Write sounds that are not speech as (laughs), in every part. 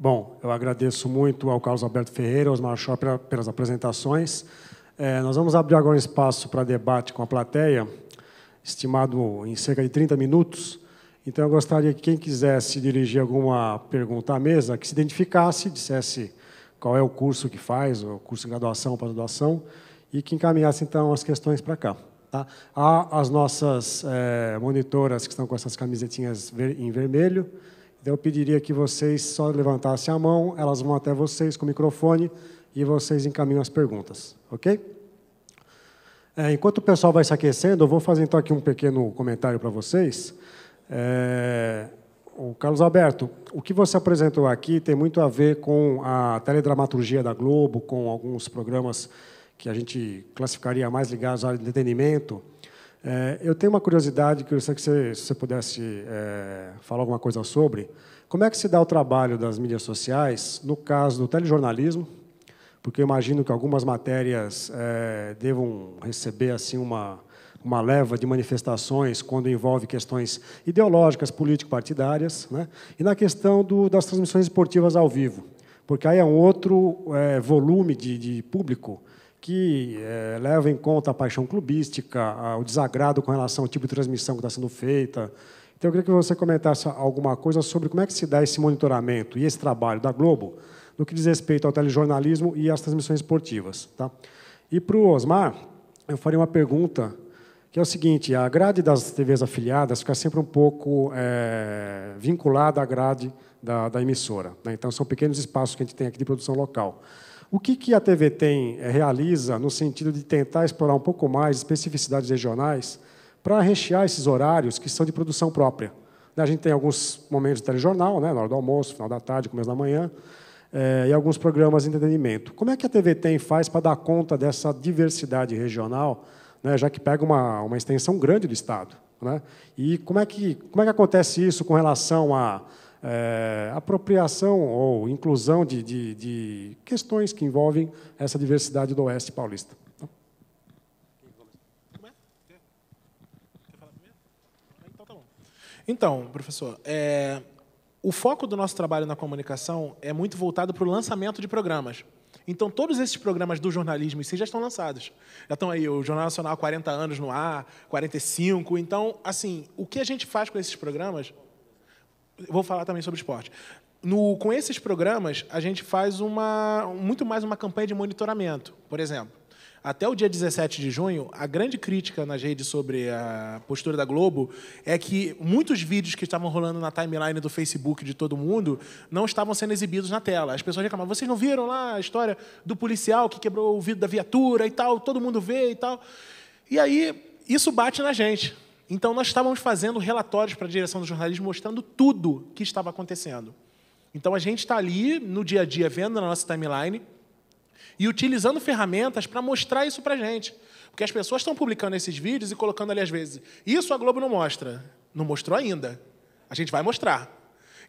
Bom, eu agradeço muito ao Carlos Alberto Ferreira, aos Marchó pelas apresentações. É, nós vamos abrir agora um espaço para debate com a plateia, estimado em cerca de 30 minutos. Então, eu gostaria que quem quisesse dirigir alguma pergunta à mesa, que se identificasse, dissesse qual é o curso que faz, o curso de graduação, ou pós-graduação, e que encaminhasse, então, as questões para cá. Tá? Há as nossas é, monitoras que estão com essas camisetinhas em vermelho, eu pediria que vocês só levantassem a mão, elas vão até vocês com o microfone e vocês encaminham as perguntas, ok? É, enquanto o pessoal vai se aquecendo, eu vou fazer então aqui um pequeno comentário para vocês. É, o Carlos Alberto, o que você apresentou aqui tem muito a ver com a teledramaturgia da Globo, com alguns programas que a gente classificaria mais ligados ao entretenimento. É, eu tenho uma curiosidade que eu sei que você, se você pudesse é, falar alguma coisa sobre. Como é que se dá o trabalho das mídias sociais no caso do telejornalismo? Porque eu imagino que algumas matérias é, devam receber assim uma, uma leva de manifestações quando envolve questões ideológicas, político-partidárias, né? e na questão do, das transmissões esportivas ao vivo, porque aí é um outro é, volume de, de público que é, leva em conta a paixão clubística, a, o desagrado com relação ao tipo de transmissão que está sendo feita. Então, eu queria que você comentasse alguma coisa sobre como é que se dá esse monitoramento e esse trabalho da Globo no que diz respeito ao telejornalismo e às transmissões esportivas. Tá? E para o Osmar, eu faria uma pergunta que é o seguinte: a grade das TVs afiliadas fica sempre um pouco é, vinculada à grade da, da emissora. Né? Então, são pequenos espaços que a gente tem aqui de produção local. O que, que a TV tem eh, realiza no sentido de tentar explorar um pouco mais especificidades regionais para rechear esses horários que são de produção própria? Né, a gente tem alguns momentos de telejornal, né, na hora do almoço, final da tarde, começo da manhã, é, e alguns programas de entretenimento. Como é que a TV tem faz para dar conta dessa diversidade regional, né, já que pega uma, uma extensão grande do Estado? Né? E como é, que, como é que acontece isso com relação a é, apropriação ou inclusão de, de, de, questões que envolvem essa diversidade do Oeste paulista. Então. professor, é, o foco do nosso trabalho na comunicação é muito voltado para o lançamento de programas. Então, todos esses programas do jornalismo em si já estão lançados. Já estão aí, o Jornal Nacional 40 anos no ar, 45. Então, assim, o que a gente faz com esses programas vou falar também sobre esporte. No, com esses programas, a gente faz uma, muito mais uma campanha de monitoramento, por exemplo. Até o dia 17 de junho, a grande crítica nas redes sobre a postura da Globo é que muitos vídeos que estavam rolando na timeline do Facebook de todo mundo não estavam sendo exibidos na tela. As pessoas reclamavam: vocês não viram lá a história do policial que quebrou o vidro da viatura e tal? Todo mundo vê e tal. E aí, isso bate na gente então, nós estávamos fazendo relatórios para a direção do jornalismo mostrando tudo que estava acontecendo. Então, a gente está ali no dia a dia vendo na nossa timeline e utilizando ferramentas para mostrar isso para a gente. Porque as pessoas estão publicando esses vídeos e colocando ali, às vezes, isso a Globo não mostra. Não mostrou ainda. A gente vai mostrar.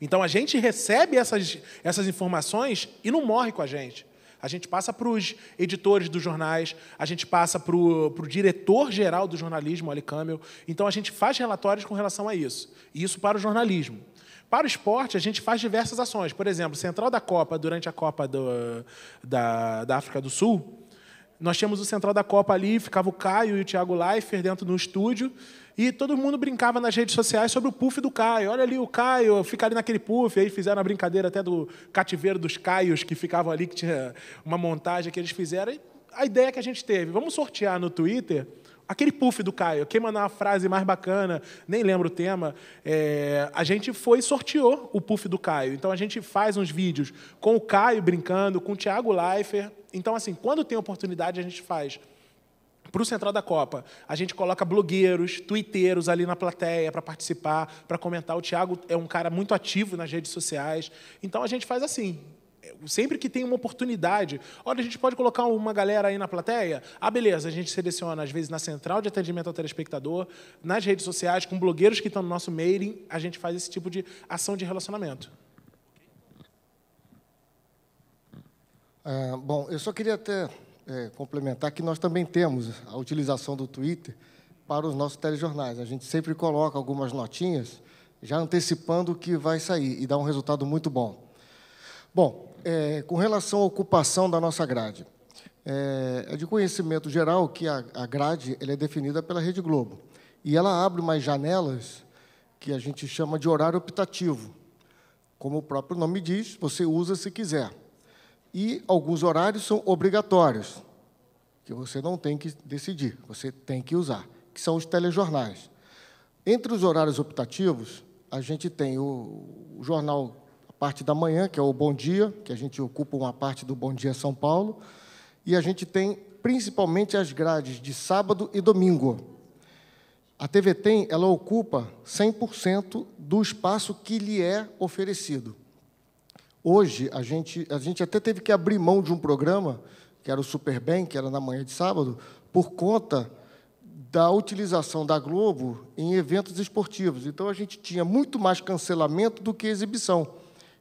Então, a gente recebe essas, essas informações e não morre com a gente a gente passa para os editores dos jornais, a gente passa para o diretor-geral do jornalismo, Ali Camel. Então, a gente faz relatórios com relação a isso. E isso para o jornalismo. Para o esporte, a gente faz diversas ações. Por exemplo, Central da Copa, durante a Copa do, da, da África do Sul, nós tínhamos o Central da Copa ali, ficava o Caio e o Thiago Leifert dentro do estúdio, e todo mundo brincava nas redes sociais sobre o puff do Caio. Olha ali o Caio, fica ali naquele puff. aí fizeram a brincadeira até do cativeiro dos Caios, que ficavam ali, que tinha uma montagem que eles fizeram. E a ideia que a gente teve, vamos sortear no Twitter aquele puff do Caio, quem mandar a frase mais bacana, nem lembro o tema, é, a gente foi e sorteou o puff do Caio. Então a gente faz uns vídeos com o Caio brincando, com o Thiago Leifert. Então, assim, quando tem oportunidade, a gente faz. Para o Central da Copa, a gente coloca blogueiros, twitteiros ali na plateia para participar, para comentar. O Thiago é um cara muito ativo nas redes sociais. Então a gente faz assim. Sempre que tem uma oportunidade, olha, a gente pode colocar uma galera aí na plateia. Ah, beleza, a gente seleciona, às vezes, na central de atendimento ao telespectador, nas redes sociais, com blogueiros que estão no nosso mailing, a gente faz esse tipo de ação de relacionamento. Ah, bom, eu só queria até. Ter é, complementar que nós também temos a utilização do Twitter para os nossos telejornais. A gente sempre coloca algumas notinhas, já antecipando o que vai sair, e dá um resultado muito bom. Bom, é, com relação à ocupação da nossa grade, é, é de conhecimento geral que a, a grade é definida pela Rede Globo, e ela abre umas janelas que a gente chama de horário optativo. Como o próprio nome diz, você usa se quiser e alguns horários são obrigatórios, que você não tem que decidir, você tem que usar, que são os telejornais. Entre os horários optativos, a gente tem o, o jornal, a parte da manhã, que é o Bom Dia, que a gente ocupa uma parte do Bom Dia São Paulo, e a gente tem principalmente as grades de sábado e domingo. A TV Tem, ela ocupa 100% do espaço que lhe é oferecido. Hoje, a gente, a gente até teve que abrir mão de um programa, que era o Super Bem, que era na manhã de sábado, por conta da utilização da Globo em eventos esportivos. Então, a gente tinha muito mais cancelamento do que exibição.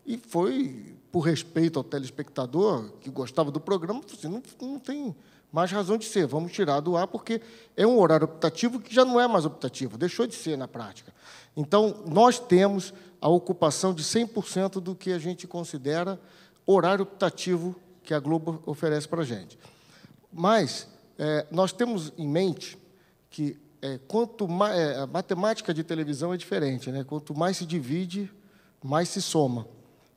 E foi por respeito ao telespectador que gostava do programa, assim, não, não tem mais razão de ser, vamos tirar do ar, porque é um horário optativo que já não é mais optativo, deixou de ser na prática. Então, nós temos a ocupação de 100% do que a gente considera horário optativo que a Globo oferece para a gente. Mas é, nós temos em mente que é, quanto mais, é, a matemática de televisão é diferente, né? quanto mais se divide, mais se soma.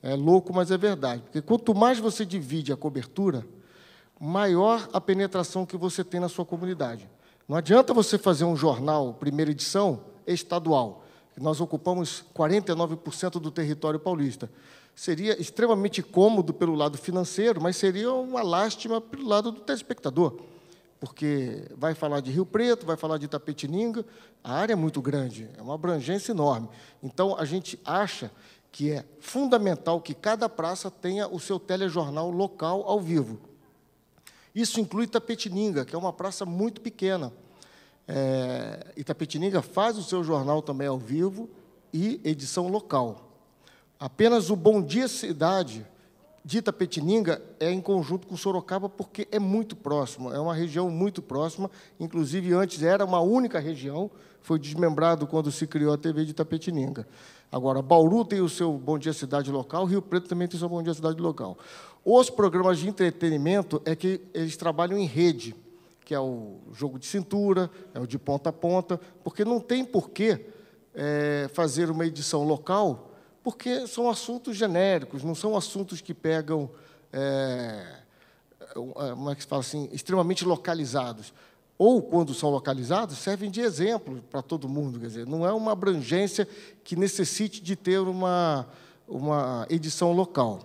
É louco, mas é verdade. Porque quanto mais você divide a cobertura, maior a penetração que você tem na sua comunidade. Não adianta você fazer um jornal, primeira edição, estadual nós ocupamos 49% do território paulista. Seria extremamente cômodo pelo lado financeiro, mas seria uma lástima pelo lado do telespectador, porque vai falar de Rio Preto, vai falar de Tapetininga a área é muito grande, é uma abrangência enorme. Então, a gente acha que é fundamental que cada praça tenha o seu telejornal local ao vivo. Isso inclui Tapetininga, que é uma praça muito pequena é, Itapetininga faz o seu jornal também ao vivo e edição local. Apenas o Bom Dia Cidade de Itapetininga é em conjunto com Sorocaba porque é muito próximo, é uma região muito próxima, inclusive antes era uma única região, foi desmembrado quando se criou a TV de Itapetininga. Agora, Bauru tem o seu Bom Dia Cidade local, Rio Preto também tem o seu Bom Dia Cidade local. Os programas de entretenimento é que eles trabalham em rede, que é o jogo de cintura, é o de ponta a ponta, porque não tem porquê é, fazer uma edição local, porque são assuntos genéricos, não são assuntos que pegam, é, é, como é que se fala assim, extremamente localizados. Ou, quando são localizados, servem de exemplo para todo mundo. Quer dizer, não é uma abrangência que necessite de ter uma, uma edição local.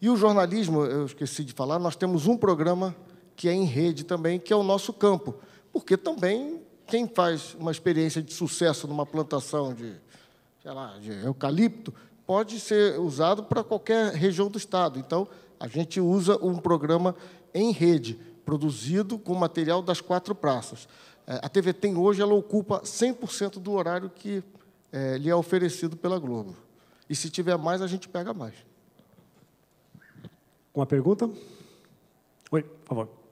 E o jornalismo, eu esqueci de falar, nós temos um programa que é em rede também, que é o nosso campo. Porque também quem faz uma experiência de sucesso numa plantação de, sei lá, de eucalipto pode ser usado para qualquer região do estado. Então, a gente usa um programa em rede, produzido com material das quatro praças. É, a TV Tem hoje ela ocupa 100% do horário que é, lhe é oferecido pela Globo. E se tiver mais, a gente pega mais. Uma pergunta? Oi, por favor.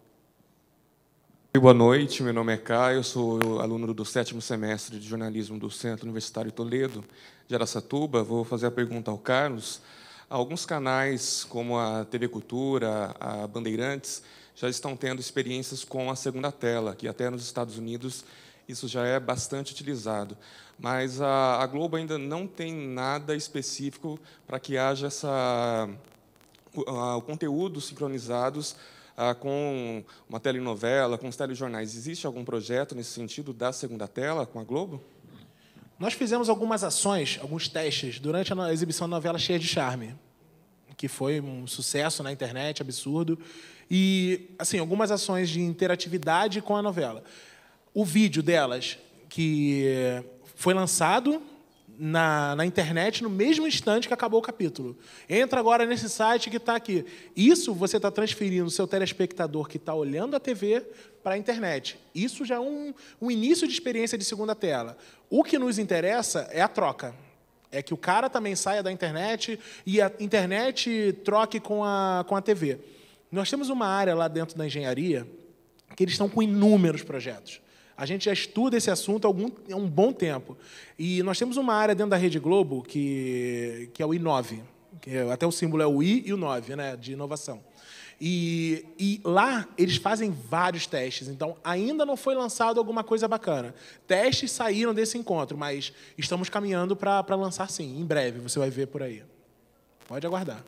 Boa noite, meu nome é Caio, sou aluno do sétimo semestre de jornalismo do Centro Universitário Toledo, de Aracatuba. Vou fazer a pergunta ao Carlos. Alguns canais, como a TV Cultura, a Bandeirantes, já estão tendo experiências com a segunda tela, que até nos Estados Unidos isso já é bastante utilizado. Mas a, Globo ainda não tem nada específico para que haja essa, o conteúdo sincronizados ah, com uma telenovela, com os telejornais. Existe algum projeto nesse sentido da segunda tela com a Globo? Nós fizemos algumas ações, alguns testes, durante a exibição da novela Cheia de Charme, que foi um sucesso na internet, absurdo. E, assim, algumas ações de interatividade com a novela. O vídeo delas, que foi lançado na, na, internet no mesmo instante que acabou o capítulo. Entra agora nesse site que está aqui. Isso você está transferindo o seu telespectador que está olhando a TV para a internet. Isso já é um, um início de experiência de segunda tela. O que nos interessa é a troca. É que o cara também saia da internet e a internet troque com a, com a TV. Nós temos uma área lá dentro da engenharia que eles estão com inúmeros projetos. A gente já estuda esse assunto há, algum, há um bom tempo. E nós temos uma área dentro da Rede Globo que, que é o I9. Que é, até o símbolo é o I e o 9, né, de inovação. E, e, lá eles fazem vários testes. Então, ainda não foi lançado alguma coisa bacana. Testes saíram desse encontro, mas estamos caminhando para lançar sim. Em breve, você vai ver por aí. Pode aguardar.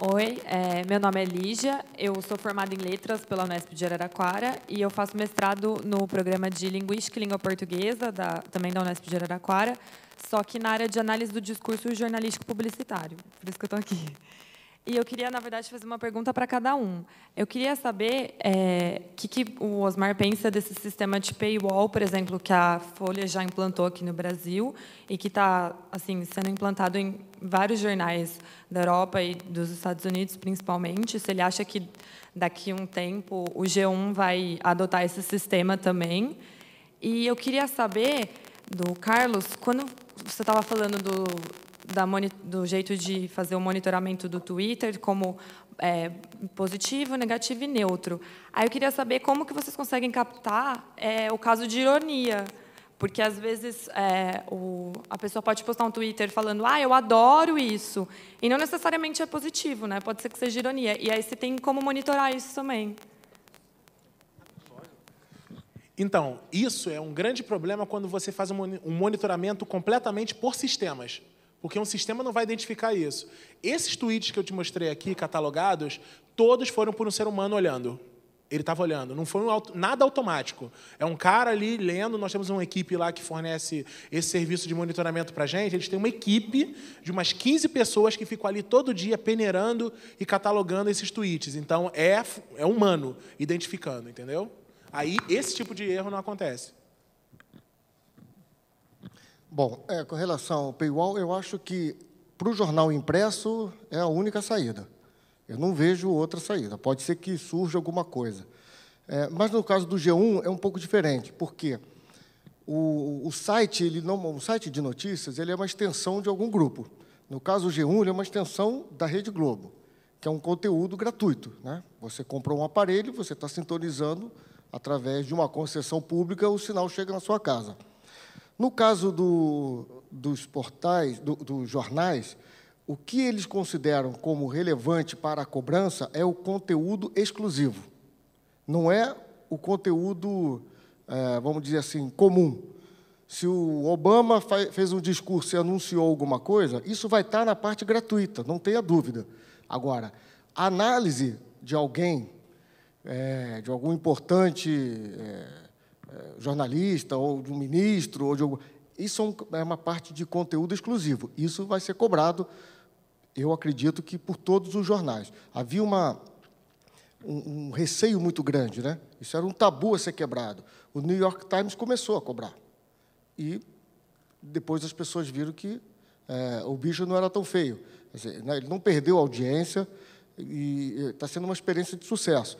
Oi, é, meu nome é Lígia, eu sou formada em Letras pela Unesp de Araraquara e eu faço mestrado no programa de Linguística e Língua Portuguesa, da, também da Unesp de Araraquara, só que na área de análise do discurso jornalístico publicitário, por isso que eu estou aqui. E eu queria, na verdade, fazer uma pergunta para cada um. Eu queria saber o é, que, que, o Osmar pensa desse sistema de paywall, por exemplo, que a Folha já implantou aqui no Brasil e que está assim, sendo implantado em vários jornais da Europa e dos Estados Unidos, principalmente. Se ele acha que daqui a um tempo o G1 vai adotar esse sistema também. E eu queria saber do Carlos, quando você estava falando do da, do jeito de fazer o monitoramento do Twitter, como é, positivo, negativo e neutro. Aí eu queria saber como que vocês conseguem captar é, o caso de ironia, porque às vezes é, o, a pessoa pode postar um Twitter falando, ah, eu adoro isso, e não necessariamente é positivo, né? Pode ser que seja ironia. E aí você tem como monitorar isso também. Então, isso é um grande problema quando você faz um monitoramento completamente por sistemas porque um sistema não vai identificar isso. Esses tweets que eu te mostrei aqui, catalogados, todos foram por um ser humano olhando. Ele estava olhando, não foi um auto, nada automático. É um cara ali lendo, nós temos uma equipe lá que fornece esse serviço de monitoramento para a gente. Eles têm uma equipe de umas 15 pessoas que ficam ali todo dia peneirando e catalogando esses tweets. Então, é, é humano identificando, entendeu? Aí, esse tipo de erro não acontece. Bom, é, com relação ao paywall, eu acho que para o jornal impresso é a única saída. Eu não vejo outra saída. Pode ser que surja alguma coisa. É, mas no caso do G1 é um pouco diferente, porque o, o site, ele não, o site de notícias, ele é uma extensão de algum grupo. No caso, o G1 é uma extensão da Rede Globo, que é um conteúdo gratuito. Né? Você comprou um aparelho, você está sintonizando através de uma concessão pública, o sinal chega na sua casa. No caso do, dos portais, do, dos jornais, o que eles consideram como relevante para a cobrança é o conteúdo exclusivo, não é o conteúdo, é, vamos dizer assim, comum. Se o Obama fez um discurso e anunciou alguma coisa, isso vai estar na parte gratuita, não tenha dúvida. Agora, a análise de alguém, é, de algum importante. É, eh, jornalista, ou de um ministro, ou de algum... Isso é, é uma parte de conteúdo exclusivo. Isso vai ser cobrado, eu acredito que por todos os jornais. Havia uma, um, um receio muito grande, né? Isso era um tabu a ser quebrado. O New York Times começou a cobrar. E depois as pessoas viram que é, o bicho não era tão feio. Dizer, né, ele não perdeu audiência e está eh, sendo uma experiência de sucesso.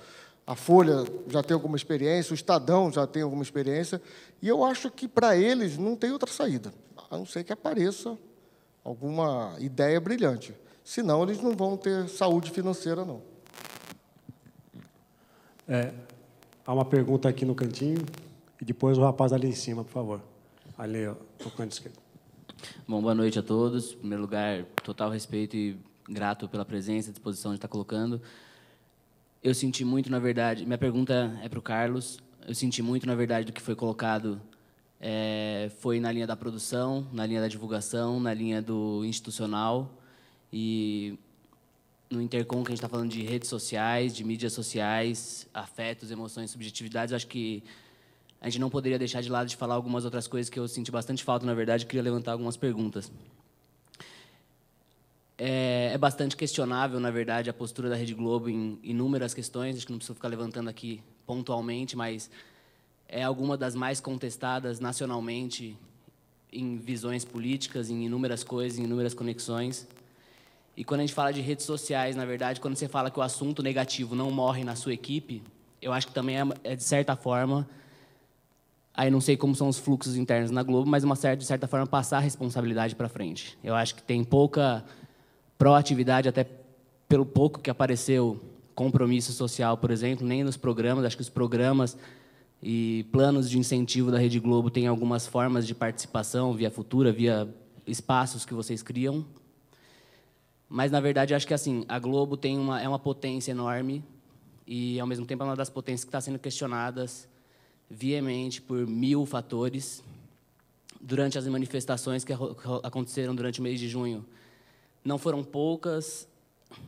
A Folha já tem alguma experiência, o Estadão já tem alguma experiência, e eu acho que para eles não tem outra saída, a não ser que apareça alguma ideia brilhante. Senão, eles não vão ter saúde financeira, não. É, há uma pergunta aqui no cantinho, e depois o rapaz ali em cima, por favor. Ali, no canto esquerdo. Bom, boa noite a todos. Em primeiro lugar, total respeito e grato pela presença, disposição de estar colocando eu senti muito, na verdade. Minha pergunta é para o Carlos. Eu senti muito, na verdade, do que foi colocado é, foi na linha da produção, na linha da divulgação, na linha do institucional e no intercom que a gente está falando de redes sociais, de mídias sociais, afetos, emoções, subjetividades. Acho que a gente não poderia deixar de lado de falar algumas outras coisas que eu senti bastante falta, na verdade, e queria levantar algumas perguntas. É, é, bastante questionável, na verdade, a postura da Rede Globo em inúmeras questões, acho que não preciso ficar levantando aqui pontualmente, mas é alguma das mais contestadas nacionalmente em visões políticas, em inúmeras coisas, em inúmeras conexões. E quando a gente fala de redes sociais, na verdade, quando você fala que o assunto negativo não morre na sua equipe, eu acho que também é, é de certa forma, aí não sei como são os fluxos internos na Globo, mas uma certa, de certa forma passar a responsabilidade para frente. Eu acho que tem pouca proatividade, até pelo pouco que apareceu compromisso social, por exemplo, nem nos programas, acho que os programas e planos de incentivo da Rede Globo têm algumas formas de participação via Futura, via espaços que vocês criam. Mas, na verdade, acho que assim a Globo tem uma, é uma potência enorme e, ao mesmo tempo, é uma das potências que está sendo questionadas veemente por mil fatores. Durante as manifestações que aconteceram durante o mês de junho, não foram poucas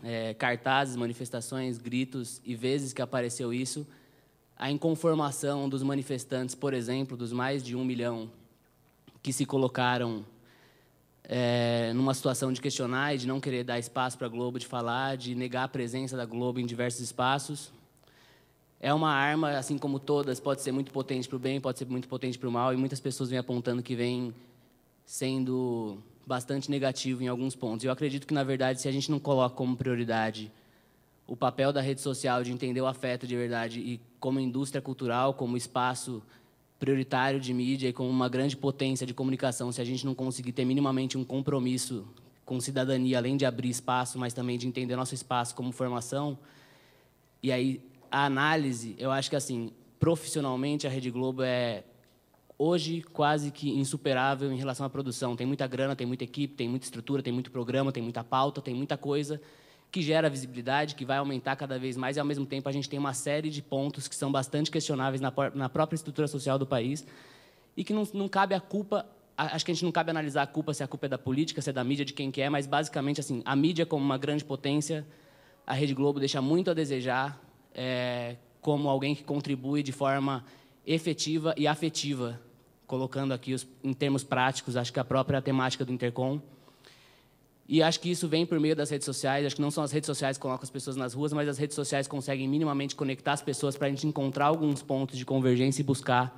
é, cartazes, manifestações, gritos e vezes que apareceu isso. A inconformação dos manifestantes, por exemplo, dos mais de um milhão que se colocaram é, numa situação de questionar e de não querer dar espaço para a Globo de falar, de negar a presença da Globo em diversos espaços. É uma arma, assim como todas, pode ser muito potente para o bem, pode ser muito potente para o mal, e muitas pessoas vêm apontando que vem sendo bastante negativo em alguns pontos. Eu acredito que, na verdade, se a gente não coloca como prioridade o papel da rede social de entender o afeto de verdade e como indústria cultural, como espaço prioritário de mídia e como uma grande potência de comunicação, se a gente não conseguir ter minimamente um compromisso com cidadania, além de abrir espaço, mas também de entender nosso espaço como formação. E aí a análise, eu acho que assim, profissionalmente a Rede Globo é hoje quase que insuperável em relação à produção. Tem muita grana, tem muita equipe, tem muita estrutura, tem muito programa, tem muita pauta, tem muita coisa que gera visibilidade, que vai aumentar cada vez mais, e, ao mesmo tempo, a gente tem uma série de pontos que são bastante questionáveis na, na própria estrutura social do país e que não, não cabe a culpa acho que a gente não cabe analisar a culpa se a culpa é da política, se é da mídia, de quem que é, mas basicamente assim, a mídia como uma grande potência, a Rede Globo deixa muito a desejar é, como alguém que contribui de forma efetiva e afetiva colocando aqui os, em termos práticos, acho que a própria temática do Intercom. E acho que isso vem por meio das redes sociais. Acho que não são as redes sociais que colocam as pessoas nas ruas, mas as redes sociais conseguem minimamente conectar as pessoas para a gente encontrar alguns pontos de convergência e buscar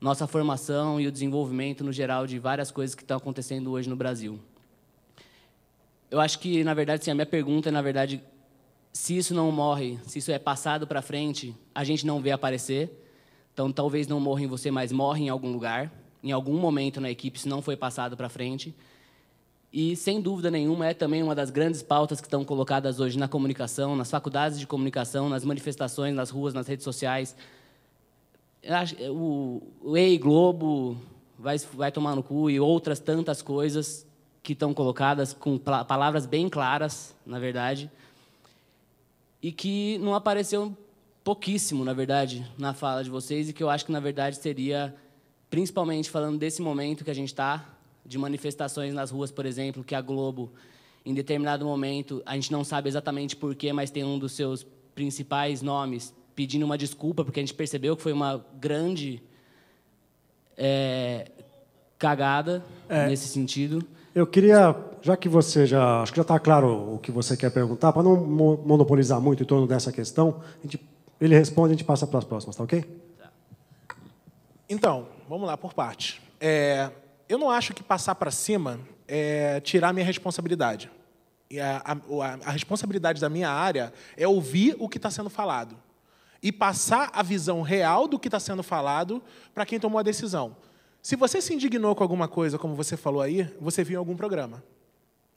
nossa formação e o desenvolvimento no geral de várias coisas que estão acontecendo hoje no Brasil. Eu acho que, na verdade, sim, a minha pergunta é, na verdade, se isso não morre, se isso é passado para frente, a gente não vê aparecer. Então, talvez não morra em você, mas morre em algum lugar, em algum momento na equipe, se não foi passado para frente. E, sem dúvida nenhuma, é também uma das grandes pautas que estão colocadas hoje na comunicação, nas faculdades de comunicação, nas manifestações, nas ruas, nas redes sociais. O, Ei Globo vai, vai tomar no cu e outras tantas coisas que estão colocadas com palavras bem claras, na verdade, e que não apareceu pouquíssimo, na verdade, na fala de vocês e que eu acho que, na verdade, seria principalmente falando desse momento que a gente está, de manifestações nas ruas, por exemplo, que a Globo, em determinado momento, a gente não sabe exatamente porquê, mas tem um dos seus principais nomes pedindo uma desculpa, porque a gente percebeu que foi uma grande é, cagada é. nesse sentido. Eu queria, já que você já. Acho que já está claro o que você quer perguntar, para não monopolizar muito em torno dessa questão, a gente ele responde, a gente passa para as próximas, tá ok? Então, vamos lá, por parte. É, eu não acho que passar para cima é tirar minha responsabilidade. E a, a, a responsabilidade da minha área é ouvir o que está sendo falado e passar a visão real do que está sendo falado para quem tomou a decisão. Se você se indignou com alguma coisa, como você falou aí, você viu em algum programa.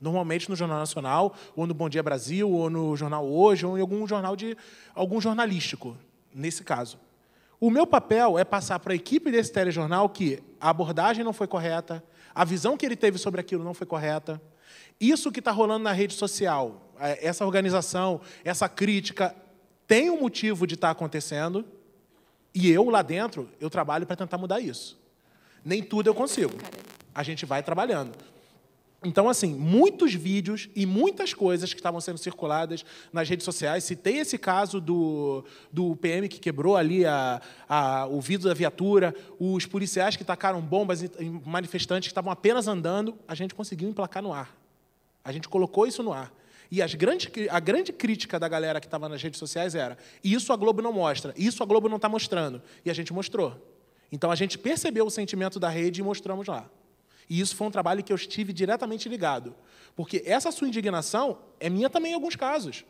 Normalmente no Jornal Nacional, ou no Bom Dia Brasil, ou no Jornal Hoje, ou em algum jornal de algum jornalístico, nesse caso. O meu papel é passar para a equipe desse telejornal que a abordagem não foi correta, a visão que ele teve sobre aquilo não foi correta. Isso que está rolando na rede social, é, essa organização, essa crítica, tem um motivo de estar tá acontecendo. E eu, lá dentro, eu trabalho para tentar mudar isso. Nem tudo eu consigo. A gente vai trabalhando. Então, assim, muitos vídeos e muitas coisas que estavam sendo circuladas nas redes sociais. Citei esse caso do, do PM que quebrou ali a, a, o vidro da viatura, os policiais que tacaram bombas em manifestantes que estavam apenas andando. A gente conseguiu emplacar no ar. A gente colocou isso no ar. E grandes, a grande crítica da galera que estava nas redes sociais era: isso a Globo não mostra, isso a Globo não está mostrando. E a gente mostrou. Então, a gente percebeu o sentimento da rede e mostramos lá. E isso foi um trabalho que eu estive diretamente ligado. Porque essa sua indignação é minha também em alguns casos.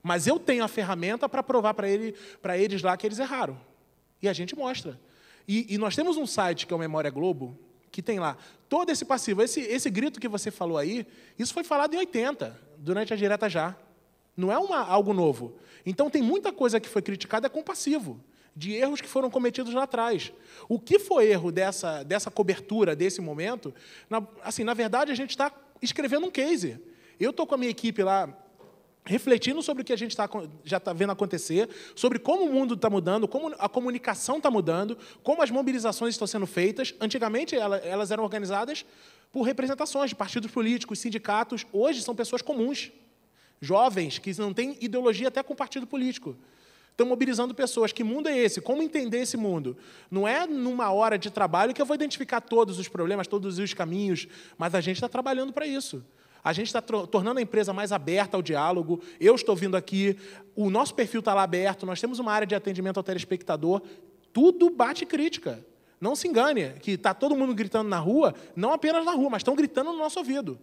Mas eu tenho a ferramenta para provar para ele, eles lá que eles erraram. E a gente mostra. E, e, nós temos um site que é o Memória Globo, que tem lá todo esse passivo. Esse, esse grito que você falou aí, isso foi falado em 80, durante a direta já. Não é uma, algo novo. Então tem muita coisa que foi criticada com passivo de erros que foram cometidos lá atrás. O que foi erro dessa, dessa cobertura, desse momento? Na, assim, na verdade, a gente está escrevendo um case. Eu estou com a minha equipe lá refletindo sobre o que a gente tá, já está vendo acontecer, sobre como o mundo está mudando, como a comunicação está mudando, como as mobilizações estão sendo feitas. Antigamente, elas eram organizadas por representações de partidos políticos, sindicatos. Hoje, são pessoas comuns, jovens, que não têm ideologia até com partido político. Estão mobilizando pessoas. Que mundo é esse? Como entender esse mundo? Não é numa hora de trabalho que eu vou identificar todos os problemas, todos os caminhos, mas a gente está trabalhando para isso. A gente está tornando a empresa mais aberta ao diálogo. Eu estou vindo aqui, o nosso perfil está lá aberto, nós temos uma área de atendimento ao telespectador. Tudo bate crítica. Não se engane que está todo mundo gritando na rua, não apenas na rua, mas estão gritando no nosso ouvido.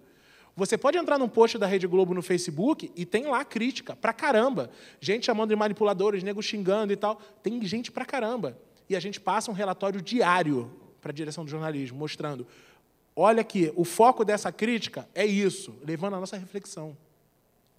Você pode entrar num post da Rede Globo no Facebook e tem lá crítica, pra caramba. Gente chamando de manipuladores, nego xingando e tal. Tem gente pra caramba. E a gente passa um relatório diário para a direção do jornalismo, mostrando: olha aqui, o foco dessa crítica é isso, levando a nossa reflexão.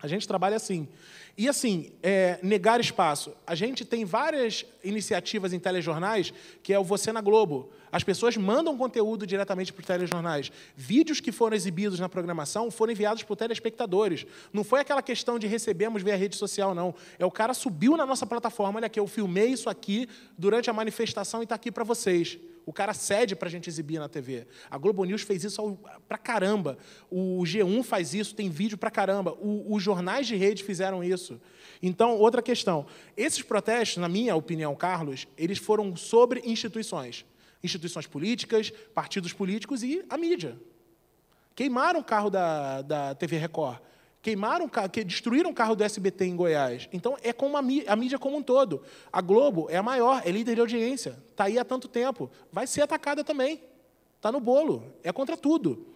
A gente trabalha assim. E assim, é, negar espaço. A gente tem várias iniciativas em telejornais, que é o Você na Globo. As pessoas mandam conteúdo diretamente para os telejornais. Vídeos que foram exibidos na programação foram enviados para os telespectadores. Não foi aquela questão de recebemos via rede social, não. É o cara subiu na nossa plataforma, olha aqui, eu filmei isso aqui durante a manifestação e está aqui para vocês. O cara cede para a gente exibir na TV. A Globo News fez isso para caramba. O G1 faz isso, tem vídeo para caramba. O, os jornais de rede fizeram isso. Então, outra questão. Esses protestos, na minha opinião, Carlos, eles foram sobre instituições instituições políticas, partidos políticos e a mídia. Queimaram o carro da, da TV Record, queimaram, que destruíram o carro do SBT em Goiás. Então, é como a, a mídia como um todo. A Globo é a maior, é líder de audiência, está aí há tanto tempo, vai ser atacada também. Está no bolo, é contra tudo.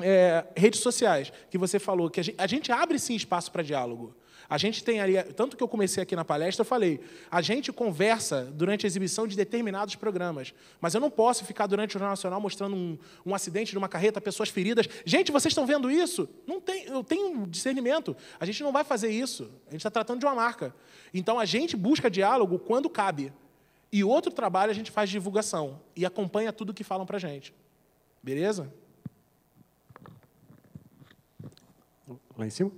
É, redes sociais, que você falou, que a gente, a gente abre sim espaço para diálogo. A gente tem ali, tanto que eu comecei aqui na palestra, eu falei, a gente conversa durante a exibição de determinados programas, mas eu não posso ficar durante o Jornal Nacional mostrando um, um acidente de uma carreta, pessoas feridas. Gente, vocês estão vendo isso? Não tem, eu tenho discernimento. A gente não vai fazer isso. A gente está tratando de uma marca. Então a gente busca diálogo quando cabe. E outro trabalho a gente faz divulgação e acompanha tudo que falam para gente. Beleza? Lá em cima?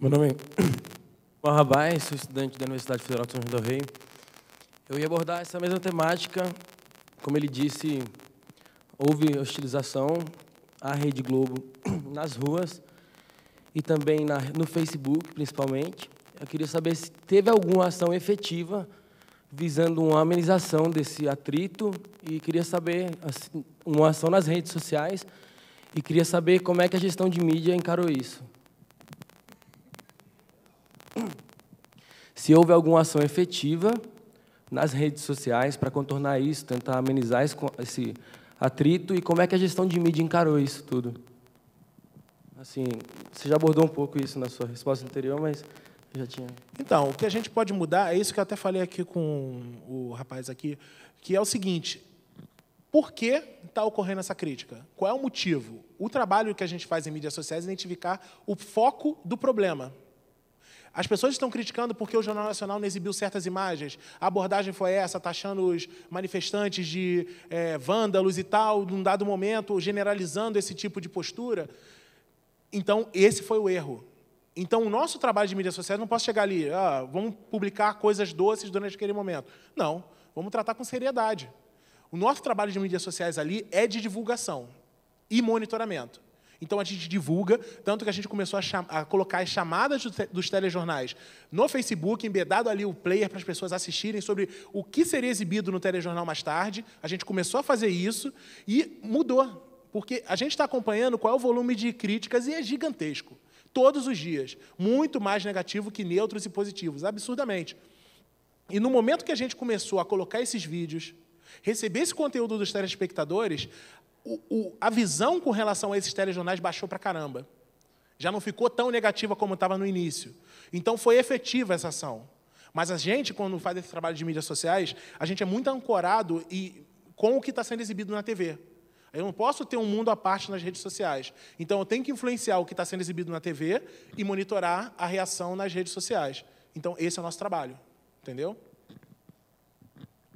Meu nome é (coughs) Rabai, sou estudante da Universidade Federal de São João do Rei. Eu ia abordar essa mesma temática, como ele disse, houve hostilização à Rede Globo (coughs) nas ruas e também na, no Facebook, principalmente. Eu queria saber se teve alguma ação efetiva visando uma amenização desse atrito e queria saber assim, uma ação nas redes sociais e queria saber como é que a gestão de mídia encarou isso. se houve alguma ação efetiva nas redes sociais para contornar isso, tentar amenizar esse atrito e como é que a gestão de mídia encarou isso tudo. Assim, você já abordou um pouco isso na sua resposta anterior, mas já tinha. Então, o que a gente pode mudar é isso que eu até falei aqui com o rapaz aqui, que é o seguinte: por que está ocorrendo essa crítica? Qual é o motivo? O trabalho que a gente faz em mídias sociais é identificar o foco do problema. As pessoas estão criticando porque o Jornal Nacional não exibiu certas imagens. A abordagem foi essa, taxando os manifestantes de é, vândalos e tal, num dado momento, generalizando esse tipo de postura. Então, esse foi o erro. Então, o nosso trabalho de mídia social não posso chegar ali, ah, vamos publicar coisas doces durante aquele momento. Não, vamos tratar com seriedade. O nosso trabalho de mídias sociais ali é de divulgação e monitoramento. Então a gente divulga, tanto que a gente começou a, a colocar as chamadas do te dos telejornais no Facebook, embedado ali o player para as pessoas assistirem sobre o que seria exibido no telejornal mais tarde. A gente começou a fazer isso e mudou, porque a gente está acompanhando qual é o volume de críticas e é gigantesco. Todos os dias. Muito mais negativo que neutros e positivos, absurdamente. E no momento que a gente começou a colocar esses vídeos, receber esse conteúdo dos telespectadores, o, o, a visão com relação a esses telejornais baixou para caramba. Já não ficou tão negativa como estava no início. Então foi efetiva essa ação. Mas a gente, quando faz esse trabalho de mídias sociais, a gente é muito ancorado e com o que está sendo exibido na TV. Eu não posso ter um mundo à parte nas redes sociais. Então eu tenho que influenciar o que está sendo exibido na TV e monitorar a reação nas redes sociais. Então esse é o nosso trabalho, entendeu?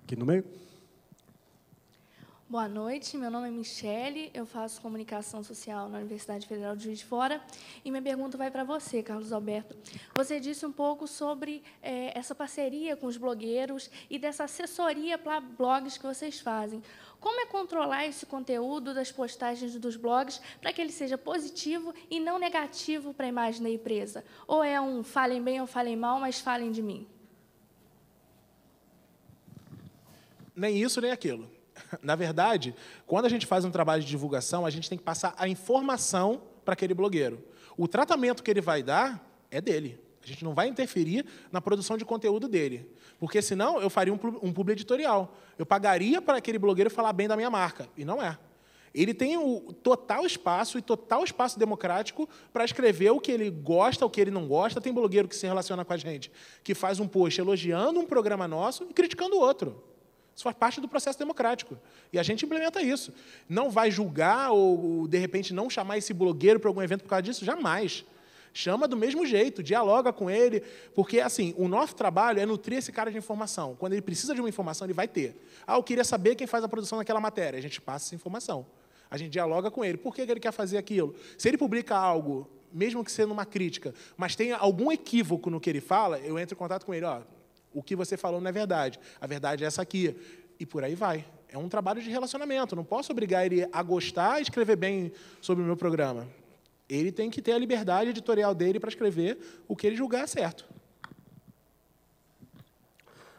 Aqui no meio. Boa noite, meu nome é Michele, eu faço comunicação social na Universidade Federal de Juiz de Fora e minha pergunta vai para você, Carlos Alberto. Você disse um pouco sobre é, essa parceria com os blogueiros e dessa assessoria para blogs que vocês fazem. Como é controlar esse conteúdo das postagens dos blogs para que ele seja positivo e não negativo para a imagem da empresa? Ou é um falem bem ou falem mal, mas falem de mim? Nem isso, nem aquilo. (laughs) Na verdade, quando a gente faz um trabalho de divulgação, a gente tem que passar a informação para aquele blogueiro. O tratamento que ele vai dar é dele. A gente não vai interferir na produção de conteúdo dele. Porque senão eu faria um, um publi editorial. Eu pagaria para aquele blogueiro falar bem da minha marca. E não é. Ele tem o total espaço e total espaço democrático para escrever o que ele gosta, o que ele não gosta. Tem blogueiro que se relaciona com a gente, que faz um post elogiando um programa nosso e criticando o outro. Isso faz parte do processo democrático. E a gente implementa isso. Não vai julgar ou, de repente, não chamar esse blogueiro para algum evento por causa disso? Jamais. Chama do mesmo jeito, dialoga com ele, porque assim, o nosso trabalho é nutrir esse cara de informação. Quando ele precisa de uma informação, ele vai ter. Ah, eu queria saber quem faz a produção daquela matéria. A gente passa essa informação. A gente dialoga com ele. Por que ele quer fazer aquilo? Se ele publica algo, mesmo que seja numa crítica, mas tenha algum equívoco no que ele fala, eu entro em contato com ele. Ó, o que você falou não é verdade, a verdade é essa aqui. E por aí vai. É um trabalho de relacionamento, não posso obrigar ele a gostar e escrever bem sobre o meu programa. Ele tem que ter a liberdade editorial dele para escrever o que ele julgar certo.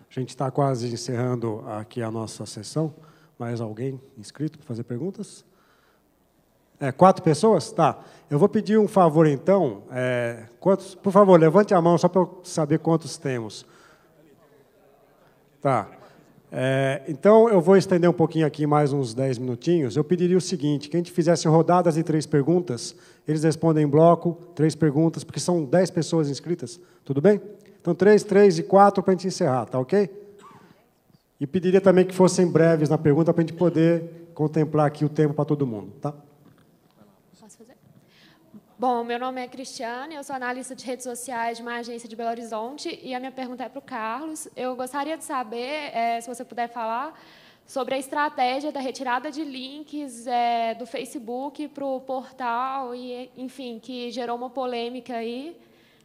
A gente está quase encerrando aqui a nossa sessão. Mais alguém inscrito para fazer perguntas? É, quatro pessoas? Tá. Eu vou pedir um favor, então. É, quantos, por favor, levante a mão só para eu saber quantos temos. Tá. É, então, eu vou estender um pouquinho aqui, mais uns 10 minutinhos. Eu pediria o seguinte, que a gente fizesse rodadas de três perguntas. Eles respondem em bloco, três perguntas, porque são 10 pessoas inscritas. Tudo bem? Então, três, três e quatro para a gente encerrar, tá ok? E pediria também que fossem breves na pergunta para a gente poder contemplar aqui o tempo para todo mundo, tá? Bom, meu nome é Cristiane, eu sou analista de redes sociais de uma agência de Belo Horizonte e a minha pergunta é para o Carlos. Eu gostaria de saber, é, se você puder falar, sobre a estratégia da retirada de links é, do Facebook para o portal, e, enfim, que gerou uma polêmica aí,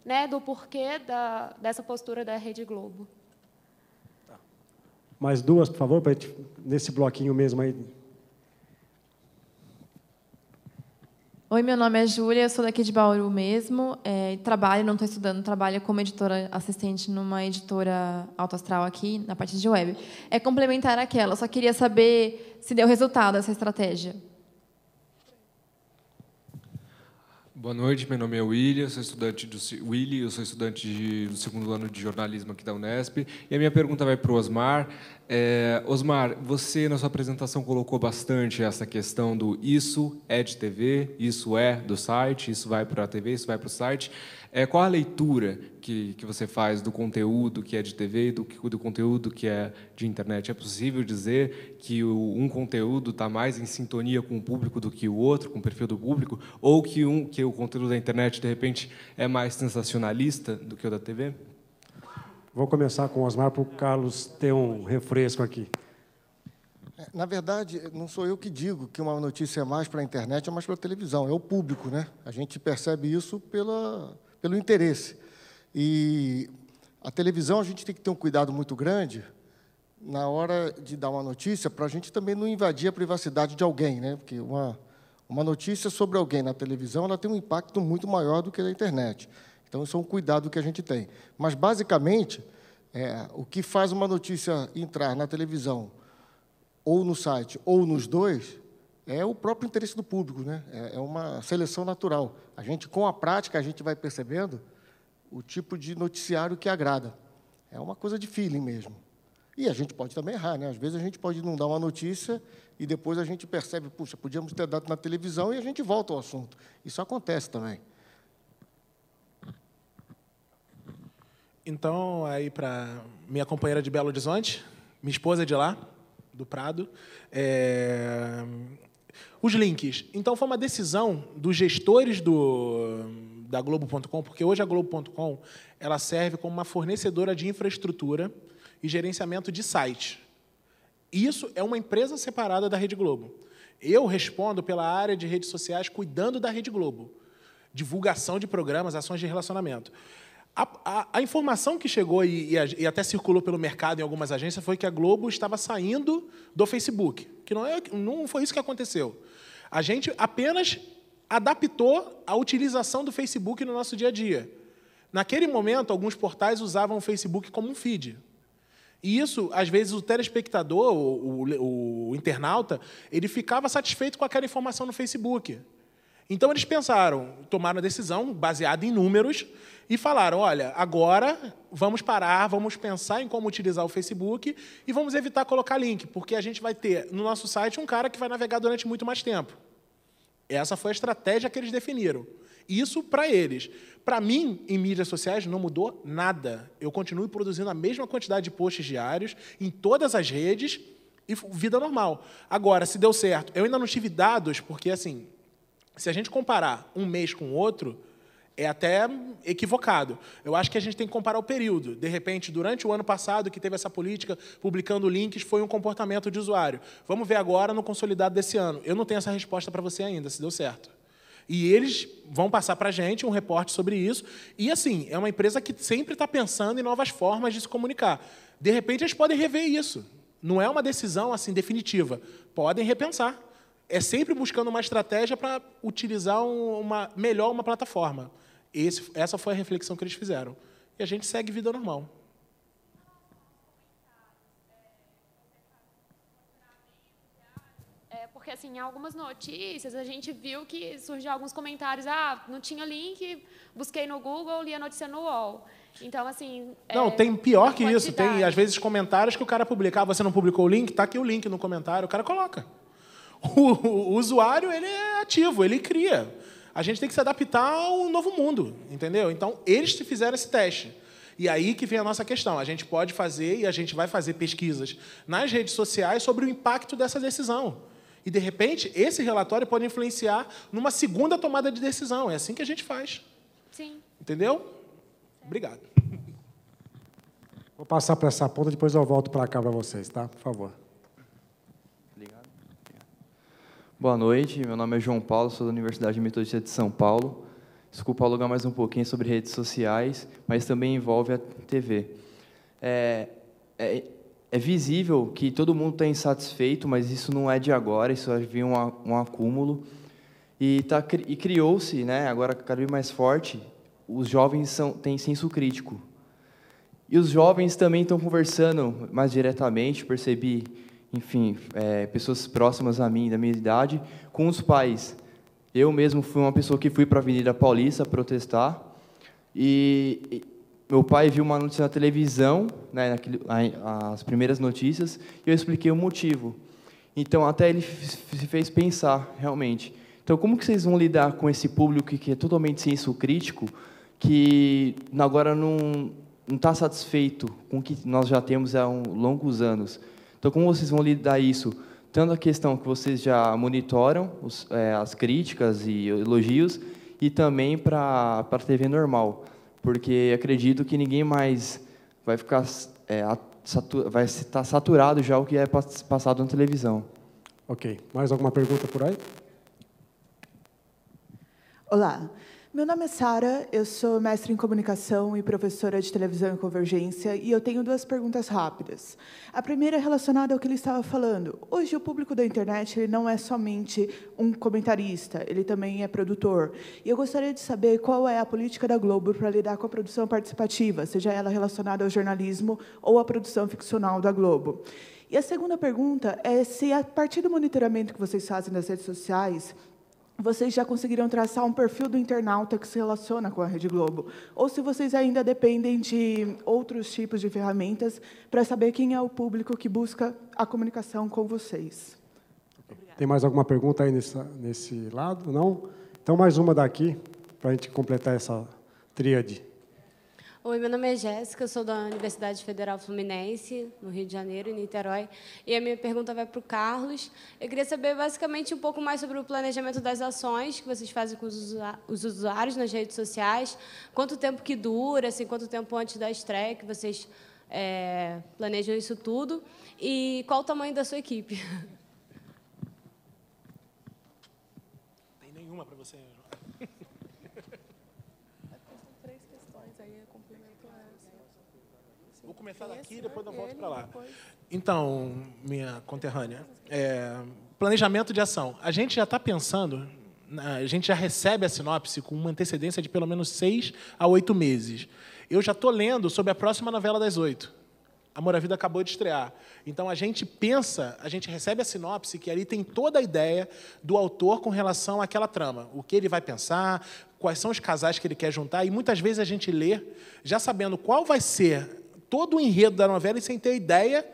né, do porquê da, dessa postura da Rede Globo. Tá. Mais duas, por favor, para nesse bloquinho mesmo aí Oi, meu nome é Júlia, sou daqui de Bauru mesmo. É, trabalho, não estou estudando, trabalho como editora assistente numa editora autoastral aqui, na parte de web. É complementar aquela, só queria saber se deu resultado essa estratégia. Boa noite, meu nome é William, eu sou estudante do Willy, eu sou estudante de, do segundo ano de jornalismo aqui da Unesp. E a minha pergunta vai para o Osmar. É, Osmar, você na sua apresentação colocou bastante essa questão do isso é de TV, isso é do site, isso vai para a TV, isso vai para o site. É, qual a leitura que, que você faz do conteúdo que é de TV e do, do conteúdo que é de internet? É possível dizer que o, um conteúdo está mais em sintonia com o público do que o outro, com o perfil do público? Ou que, um, que o conteúdo da internet, de repente, é mais sensacionalista do que o da TV? Vou começar com o Osmar para o Carlos ter um refresco aqui. É, na verdade, não sou eu que digo que uma notícia é mais para a internet, é mais para a televisão, é o público, né? A gente percebe isso pela, pelo interesse. E a televisão a gente tem que ter um cuidado muito grande na hora de dar uma notícia, para a gente também não invadir a privacidade de alguém, né? Porque uma, uma notícia sobre alguém na televisão ela tem um impacto muito maior do que na internet. Então, isso é um cuidado que a gente tem. Mas, basicamente, é, o que faz uma notícia entrar na televisão, ou no site, ou nos dois, é o próprio interesse do público, né? É, é uma seleção natural. A gente, com a prática, a gente vai percebendo o tipo de noticiário que agrada. É uma coisa de feeling mesmo. E a gente pode também errar, né? Às vezes a gente pode não dar uma notícia e depois a gente percebe, puxa, podíamos ter dado na televisão e a gente volta ao assunto. Isso acontece também. Então, aí para minha companheira de Belo Horizonte, minha esposa é de lá, do Prado, é... Os links. Então, foi uma decisão dos gestores do, da Globo.com, porque hoje a Globo.com ela serve como uma fornecedora de infraestrutura e gerenciamento de site. Isso é uma empresa separada da Rede Globo. Eu respondo pela área de redes sociais, cuidando da Rede Globo. Divulgação de programas, ações de relacionamento. A, a, a informação que chegou e, e, e, até circulou pelo mercado em algumas agências foi que a Globo estava saindo do Facebook, que não, é, não foi isso que aconteceu. A gente apenas adaptou a utilização do Facebook no nosso dia a dia. Naquele momento, alguns portais usavam o Facebook como um feed, e isso, às vezes, o telespectador, o, o, o, internauta, ele ficava satisfeito com aquela informação no Facebook. Então, eles pensaram, tomaram a decisão, baseada em números, e falaram: olha, agora vamos parar, vamos pensar em como utilizar o Facebook e vamos evitar colocar link, porque a gente vai ter no nosso site um cara que vai navegar durante muito mais tempo. Essa foi a estratégia que eles definiram. Isso para eles. Para mim, em mídias sociais, não mudou nada. Eu continuo produzindo a mesma quantidade de posts diários em todas as redes e vida normal. Agora, se deu certo, eu ainda não tive dados, porque assim, se a gente comparar um mês com o outro, é até equivocado. Eu acho que a gente tem que comparar o período. De repente, durante o ano passado, que teve essa política, publicando links, foi um comportamento de usuário. Vamos ver agora no consolidado desse ano. Eu não tenho essa resposta para você ainda, se deu certo. E eles vão passar para a gente um reporte sobre isso. E, assim, é uma empresa que sempre está pensando em novas formas de se comunicar. De repente, eles podem rever isso. Não é uma decisão assim definitiva. Podem repensar. É sempre buscando uma estratégia para utilizar uma melhor uma plataforma. Esse, essa foi a reflexão que eles fizeram. E a gente segue vida normal. É, porque assim, em algumas notícias a gente viu que surgiu alguns comentários, ah, não tinha link, busquei no Google, li a notícia no UOL. Então, assim. É, não, é, tem pior que isso. Tem, às vezes, comentários que o cara publica. Ah, você não publicou o link? Tá aqui o link no comentário. O cara coloca. O, (laughs) o, o usuário, ele é ativo, ele cria. A gente tem que se adaptar ao novo mundo, entendeu? Então, eles fizeram esse teste. E aí que vem a nossa questão. A gente pode fazer e a gente vai fazer pesquisas nas redes sociais sobre o impacto dessa decisão. E, de repente, esse relatório pode influenciar numa segunda tomada de decisão. É assim que a gente faz. Sim. Entendeu? Obrigado. Vou passar para essa ponta, depois eu volto para cá para vocês, tá? Por favor. Boa noite, meu nome é João Paulo, sou da Universidade Metodista de São Paulo. Desculpa alugar mais um pouquinho sobre redes sociais, mas também envolve a TV. É, é, é visível que todo mundo está insatisfeito, mas isso não é de agora, isso havia é um, um acúmulo. E, tá, e criou-se, né, agora cada vez mais forte, os jovens são, têm senso crítico. E os jovens também estão conversando mais diretamente, percebi enfim, é, pessoas próximas a mim, da minha idade, com os pais. Eu mesmo fui uma pessoa que fui para a Avenida Paulista protestar e, e meu pai viu uma notícia na televisão, né, naquele, a, as primeiras notícias, e eu expliquei o motivo. Então, até ele se fez pensar, realmente. Então, como que vocês vão lidar com esse público que é totalmente senso crítico, que agora não está satisfeito com o que nós já temos há um, longos anos? Então, como vocês vão lidar isso? Tanto a questão que vocês já monitoram os, é, as críticas e elogios, e também para a TV normal, porque acredito que ninguém mais vai ficar é, satura, vai estar tá saturado já o que é passado na televisão. Ok. Mais alguma pergunta por aí? Olá. Meu nome é Sara, eu sou mestre em comunicação e professora de televisão e convergência, e eu tenho duas perguntas rápidas. A primeira é relacionada ao que ele estava falando. Hoje o público da internet ele não é somente um comentarista, ele também é produtor. E eu gostaria de saber qual é a política da Globo para lidar com a produção participativa, seja ela relacionada ao jornalismo ou à produção ficcional da Globo. E a segunda pergunta é se, a partir do monitoramento que vocês fazem nas redes sociais, vocês já conseguiram traçar um perfil do internauta que se relaciona com a Rede Globo? Ou se vocês ainda dependem de outros tipos de ferramentas para saber quem é o público que busca a comunicação com vocês? Tem mais alguma pergunta aí nesse, nesse lado? Não? Então, mais uma daqui, para a gente completar essa tríade. Oi, meu nome é Jéssica, sou da Universidade Federal Fluminense, no Rio de Janeiro, em Niterói. E a minha pergunta vai para o Carlos. Eu queria saber basicamente um pouco mais sobre o planejamento das ações que vocês fazem com os usuários nas redes sociais. Quanto tempo que dura, assim, quanto tempo antes da estreia que vocês é, planejam isso tudo e qual o tamanho da sua equipe? Tem nenhuma para você, começar daqui e depois eu né? volto para lá. Então, minha conterrânea, é, planejamento de ação. A gente já está pensando, né, a gente já recebe a sinopse com uma antecedência de pelo menos seis a oito meses. Eu já estou lendo sobre a próxima novela das oito. Amor à Vida acabou de estrear. Então a gente pensa, a gente recebe a sinopse que ali tem toda a ideia do autor com relação àquela trama. O que ele vai pensar, quais são os casais que ele quer juntar, e muitas vezes a gente lê já sabendo qual vai ser todo o enredo da novela e sem ter ideia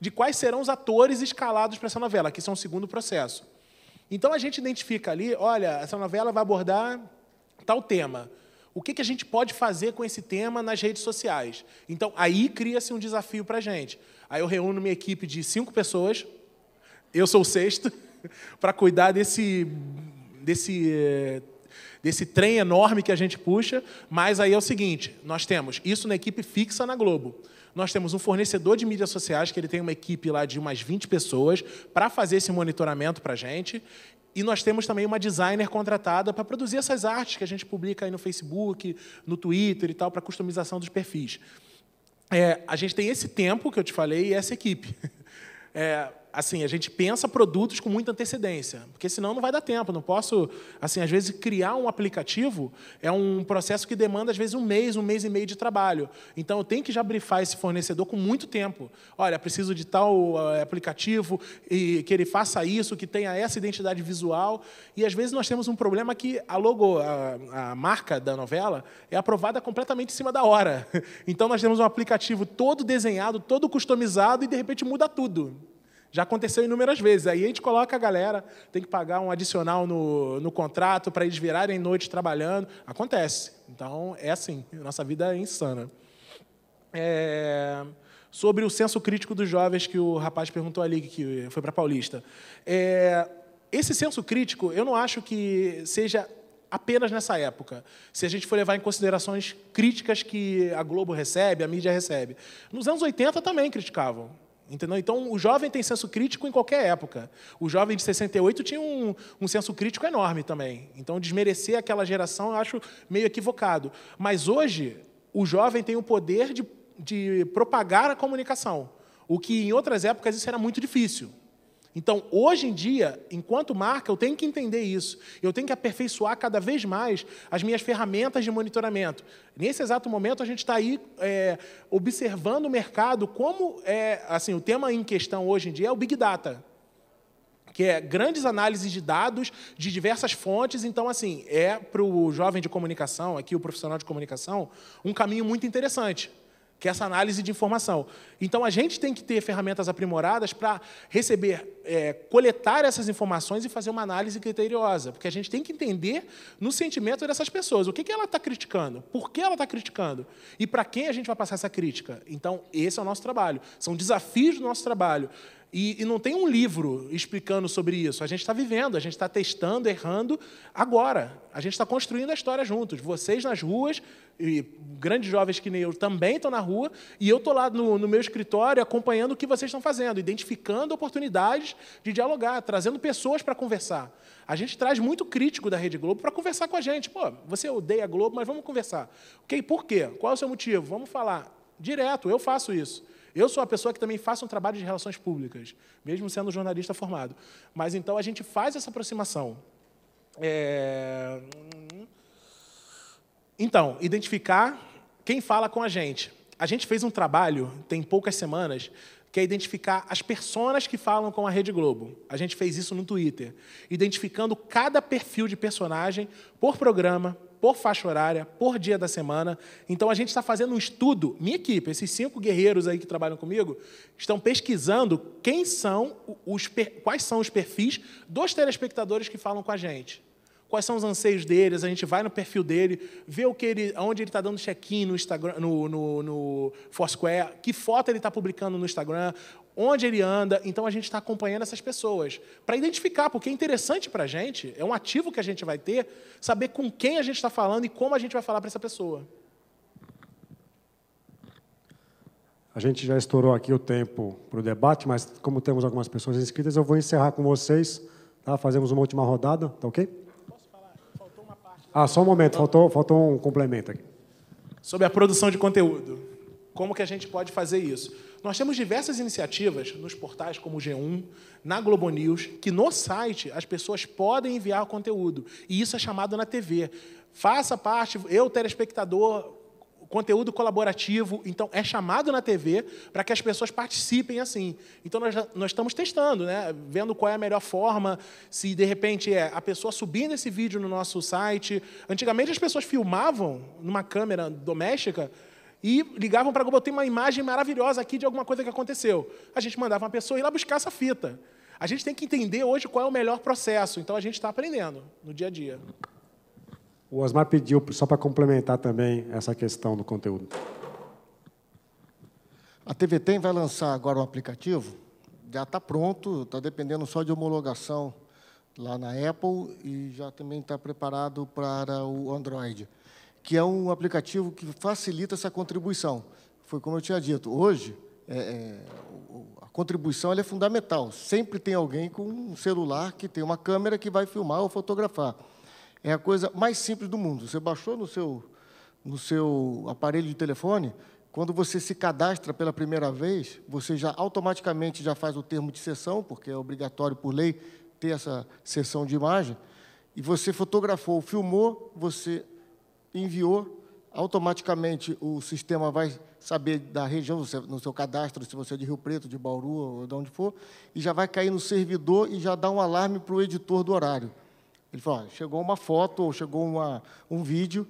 de quais serão os atores escalados para essa novela, que são o um segundo processo. Então a gente identifica ali, olha, essa novela vai abordar tal tema. O que, que a gente pode fazer com esse tema nas redes sociais? Então aí cria-se um desafio para a gente. Aí eu reúno minha equipe de cinco pessoas, eu sou o sexto, (laughs) para cuidar desse, desse eh, desse trem enorme que a gente puxa, mas aí é o seguinte, nós temos isso na equipe fixa na Globo. Nós temos um fornecedor de mídias sociais, que ele tem uma equipe lá de umas 20 pessoas, para fazer esse monitoramento para a gente. E nós temos também uma designer contratada para produzir essas artes que a gente publica aí no Facebook, no Twitter e tal, para customização dos perfis. É, a gente tem esse tempo que eu te falei e essa equipe. (laughs) É, assim, a gente pensa produtos com muita antecedência, porque senão não vai dar tempo. Não posso, assim, às vezes criar um aplicativo é um processo que demanda às vezes um mês, um mês e meio de trabalho. Então eu tenho que já brifar esse fornecedor com muito tempo. Olha, preciso de tal eh, aplicativo e que ele faça isso, que tenha essa identidade visual. E às vezes nós temos um problema que a logo, a, a marca da novela é aprovada completamente em cima da hora. (laughs) Então nós temos um aplicativo todo desenhado, todo customizado e de repente muda tudo. Já aconteceu inúmeras vezes. Aí a gente coloca a galera, tem que pagar um adicional no, no contrato para eles virarem noite trabalhando. Acontece. Então, é assim. Nossa vida é insana. É... Sobre o senso crítico dos jovens que o rapaz perguntou ali, que foi para Paulista. É... Esse senso crítico, eu não acho que seja apenas nessa época, se a gente for levar em considerações críticas que a Globo recebe, a mídia recebe. Nos anos 80 também criticavam. Entendeu? Então, o jovem tem senso crítico em qualquer época. O jovem de 68 tinha um, um senso crítico enorme também. Então, desmerecer aquela geração eu acho meio equivocado. Mas hoje, o jovem tem o poder de, de propagar a comunicação, o que em outras épocas isso era muito difícil. Então, hoje em dia, enquanto marca, eu tenho que entender isso. Eu tenho que aperfeiçoar cada vez mais as minhas ferramentas de monitoramento. Nesse exato momento, a gente está aí é, observando o mercado como é, assim, o tema em questão hoje em dia é o Big Data, que é grandes análises de dados de diversas fontes. Então, assim, é para o jovem de comunicação, aqui o profissional de comunicação, um caminho muito interessante que é essa análise de informação. Então, a gente tem que ter ferramentas aprimoradas para receber, é, coletar essas informações e fazer uma análise criteriosa, porque a gente tem que entender no sentimento dessas pessoas o que, que ela está criticando, por que ela está criticando e para quem a gente vai passar essa crítica. Então, esse é o nosso trabalho, são desafios do nosso trabalho. E, e, não tem um livro explicando sobre isso. A gente está vivendo, a gente está testando, errando agora. A gente está construindo a história juntos. Vocês nas ruas, e grandes jovens que nem eu também estão na rua, e eu estou lá no, no, meu escritório acompanhando o que vocês estão fazendo, identificando oportunidades de dialogar, trazendo pessoas para conversar. A gente traz muito crítico da Rede Globo para conversar com a gente. Pô, você odeia a Globo, mas vamos conversar. Ok, por quê? Qual é o seu motivo? Vamos falar. Direto, eu faço isso. Eu sou uma pessoa que também faço um trabalho de relações públicas, mesmo sendo jornalista formado. Mas então a gente faz essa aproximação. É... Então, identificar quem fala com a gente. A gente fez um trabalho, tem poucas semanas, que é identificar as pessoas que falam com a Rede Globo. A gente fez isso no Twitter, identificando cada perfil de personagem por programa, por faixa horária, por dia da semana. Então a gente está fazendo um estudo, minha equipe, esses cinco guerreiros aí que trabalham comigo, estão pesquisando quem são os quais são os perfis dos telespectadores que falam com a gente. Quais são os anseios deles? A gente vai no perfil dele, vê o que ele, onde ele está dando check-in no Instagram, no, no, no Foursquare, que foto ele está publicando no Instagram, onde ele anda. Então a gente está acompanhando essas pessoas para identificar, porque é interessante para a gente, é um ativo que a gente vai ter, saber com quem a gente está falando e como a gente vai falar para essa pessoa. A gente já estourou aqui o tempo para o debate, mas como temos algumas pessoas inscritas, eu vou encerrar com vocês. Tá? Fazemos uma última rodada, tá ok? Posso falar? Faltou uma parte. Ah, só um momento, faltou, faltou um complemento aqui. Sobre a produção de conteúdo. Como que a gente pode fazer isso? Nós temos diversas iniciativas nos portais como o G1, na Globo News, que no site as pessoas podem enviar conteúdo. E isso é chamado na TV. Faça parte, eu, telespectador, conteúdo colaborativo, então é chamado na TV para que as pessoas participem assim. Então nós, nós estamos testando, né? vendo qual é a melhor forma, se de repente é a pessoa subindo esse vídeo no nosso site. Antigamente as pessoas filmavam numa câmera doméstica e ligavam para a Globo, tem uma imagem maravilhosa aqui de alguma coisa que aconteceu. A gente mandava uma pessoa ir lá buscar essa fita. A gente tem que entender hoje qual é o melhor processo, então a gente está aprendendo no dia a dia. O Osmar pediu, só para complementar também essa questão do conteúdo. A TV Tem vai lançar agora o um aplicativo, já está pronto, está dependendo só de homologação lá na Apple e já também está preparado para o Android que é um aplicativo que facilita essa contribuição. Foi como eu tinha dito, hoje é, é a contribuição é fundamental. Sempre tem alguém com um celular que tem uma câmera que vai filmar ou fotografar. É a coisa mais simples do mundo. Você baixou no seu, no seu aparelho de telefone, quando você se cadastra pela primeira vez, você já automaticamente já faz o termo de sessão, porque é obrigatório por lei ter essa sessão de imagem, e você fotografou, filmou, você enviou, automaticamente o sistema vai saber da região, no seu cadastro, se você é de Rio Preto, de Bauru ou de onde for, e já vai cair no servidor e já dá um alarme para o editor do horário. Ele fala, chegou uma foto ou chegou uma, um vídeo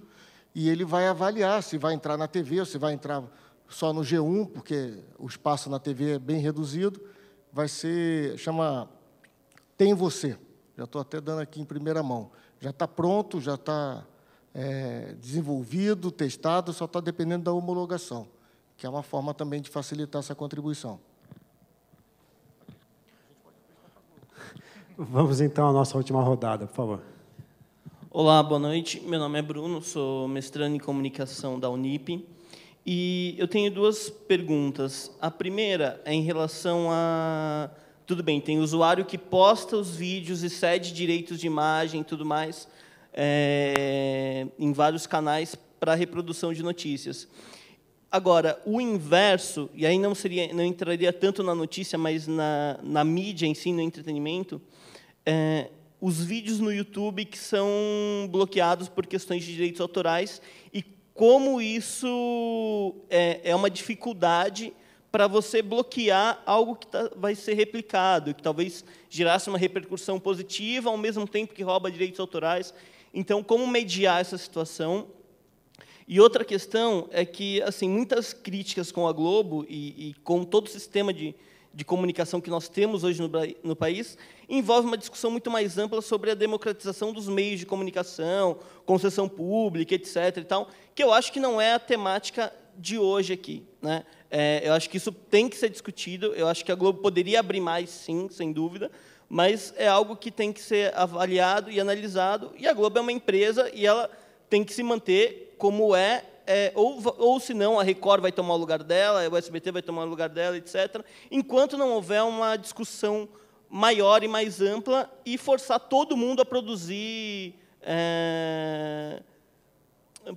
e ele vai avaliar se vai entrar na TV ou se vai entrar só no G1, porque o espaço na TV é bem reduzido. Vai ser, chama Tem Você. Já estou até dando aqui em primeira mão. Já está pronto, já está é, desenvolvido, testado, só está dependendo da homologação, que é uma forma também de facilitar essa contribuição. (laughs) Vamos então à nossa última rodada, por favor. Olá, boa noite. Meu nome é Bruno, sou mestrando em comunicação da Unip. E eu tenho duas perguntas. A primeira é em relação a. Tudo bem, tem usuário que posta os vídeos e cede direitos de imagem e tudo mais é, em vários canais para reprodução de notícias. Agora, o inverso, e aí não, seria, não entraria tanto na notícia, mas na, na mídia em si, no entretenimento, é, os vídeos no YouTube que são bloqueados por questões de direitos autorais e como isso é, é uma dificuldade para você bloquear algo que tá, vai ser replicado, que talvez gerasse uma repercussão positiva, ao mesmo tempo que rouba direitos autorais então, como mediar essa situação? E outra questão é que, assim, muitas críticas com a Globo e, e com todo o sistema de, de comunicação que nós temos hoje no, no, país envolve uma discussão muito mais ampla sobre a democratização dos meios de comunicação, concessão pública, etc. E tal, que eu acho que não é a temática de hoje aqui. Né? É, eu acho que isso tem que ser discutido. Eu acho que a Globo poderia abrir mais, sim, sem dúvida mas é algo que tem que ser avaliado e analisado. E a Globo é uma empresa e ela tem que se manter como é, é ou, ou senão a Record vai tomar o lugar dela, o SBT vai tomar o lugar dela, etc., enquanto não houver uma discussão maior e mais ampla e forçar todo mundo a produzir é,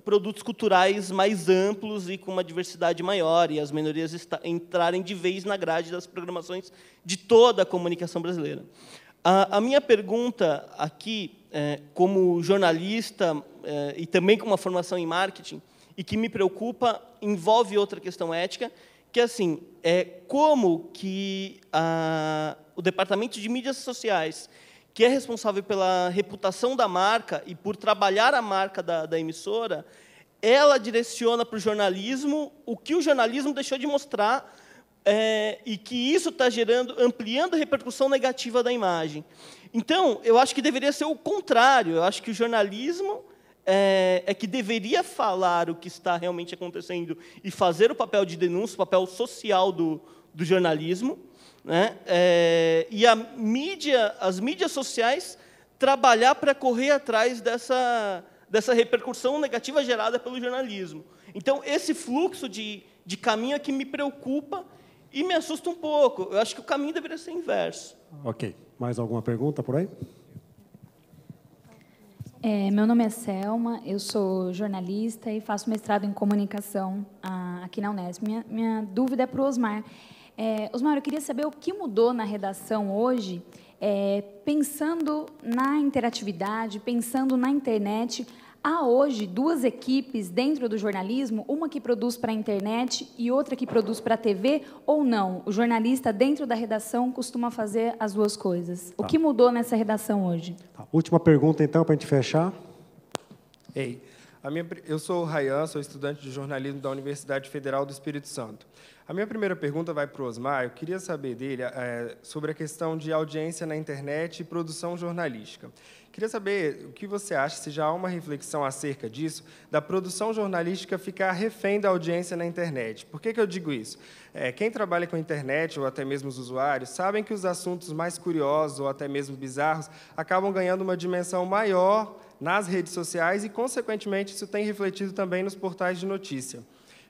produtos culturais mais amplos e com uma diversidade maior, e as minorias entrarem de vez na grade das programações de toda a comunicação brasileira. A, a minha pergunta aqui, é, como jornalista é, e também com uma formação em marketing, e que me preocupa, envolve outra questão ética, que é assim, é como que a, o Departamento de Mídias Sociais que é responsável pela reputação da marca e por trabalhar a marca da, da emissora, ela direciona para o jornalismo o que o jornalismo deixou de mostrar é, e que isso está gerando, ampliando a repercussão negativa da imagem. Então, eu acho que deveria ser o contrário. Eu acho que o jornalismo é, é que deveria falar o que está realmente acontecendo e fazer o papel de denúncia, o papel social do, do jornalismo né? É, e a mídia, as mídias sociais trabalhar para correr atrás dessa, dessa repercussão negativa gerada pelo jornalismo. Então, esse fluxo de, de caminho é que me preocupa e me assusta um pouco. Eu acho que o caminho deveria ser inverso. Ok. Mais alguma pergunta por aí? É, meu nome é Selma, eu sou jornalista e faço mestrado em comunicação ah, aqui na Unesp. Minha, minha dúvida é para o Osmar. É, Osmar, eu queria saber o que mudou na redação hoje, é, pensando na interatividade, pensando na internet. Há hoje duas equipes dentro do jornalismo, uma que produz para a internet e outra que produz para a TV, ou não? O jornalista dentro da redação costuma fazer as duas coisas. Tá. O que mudou nessa redação hoje? Tá. Última pergunta, então, para a gente fechar. Ei, minha, eu sou o Rayan, sou estudante de jornalismo da Universidade Federal do Espírito Santo. A minha primeira pergunta vai para o Osmar. Eu queria saber dele é, sobre a questão de audiência na internet e produção jornalística. Queria saber o que você acha, se já há uma reflexão acerca disso, da produção jornalística ficar refém da audiência na internet. Por que, que eu digo isso? É, quem trabalha com a internet, ou até mesmo os usuários, sabem que os assuntos mais curiosos ou até mesmo bizarros acabam ganhando uma dimensão maior nas redes sociais e, consequentemente, isso tem refletido também nos portais de notícia.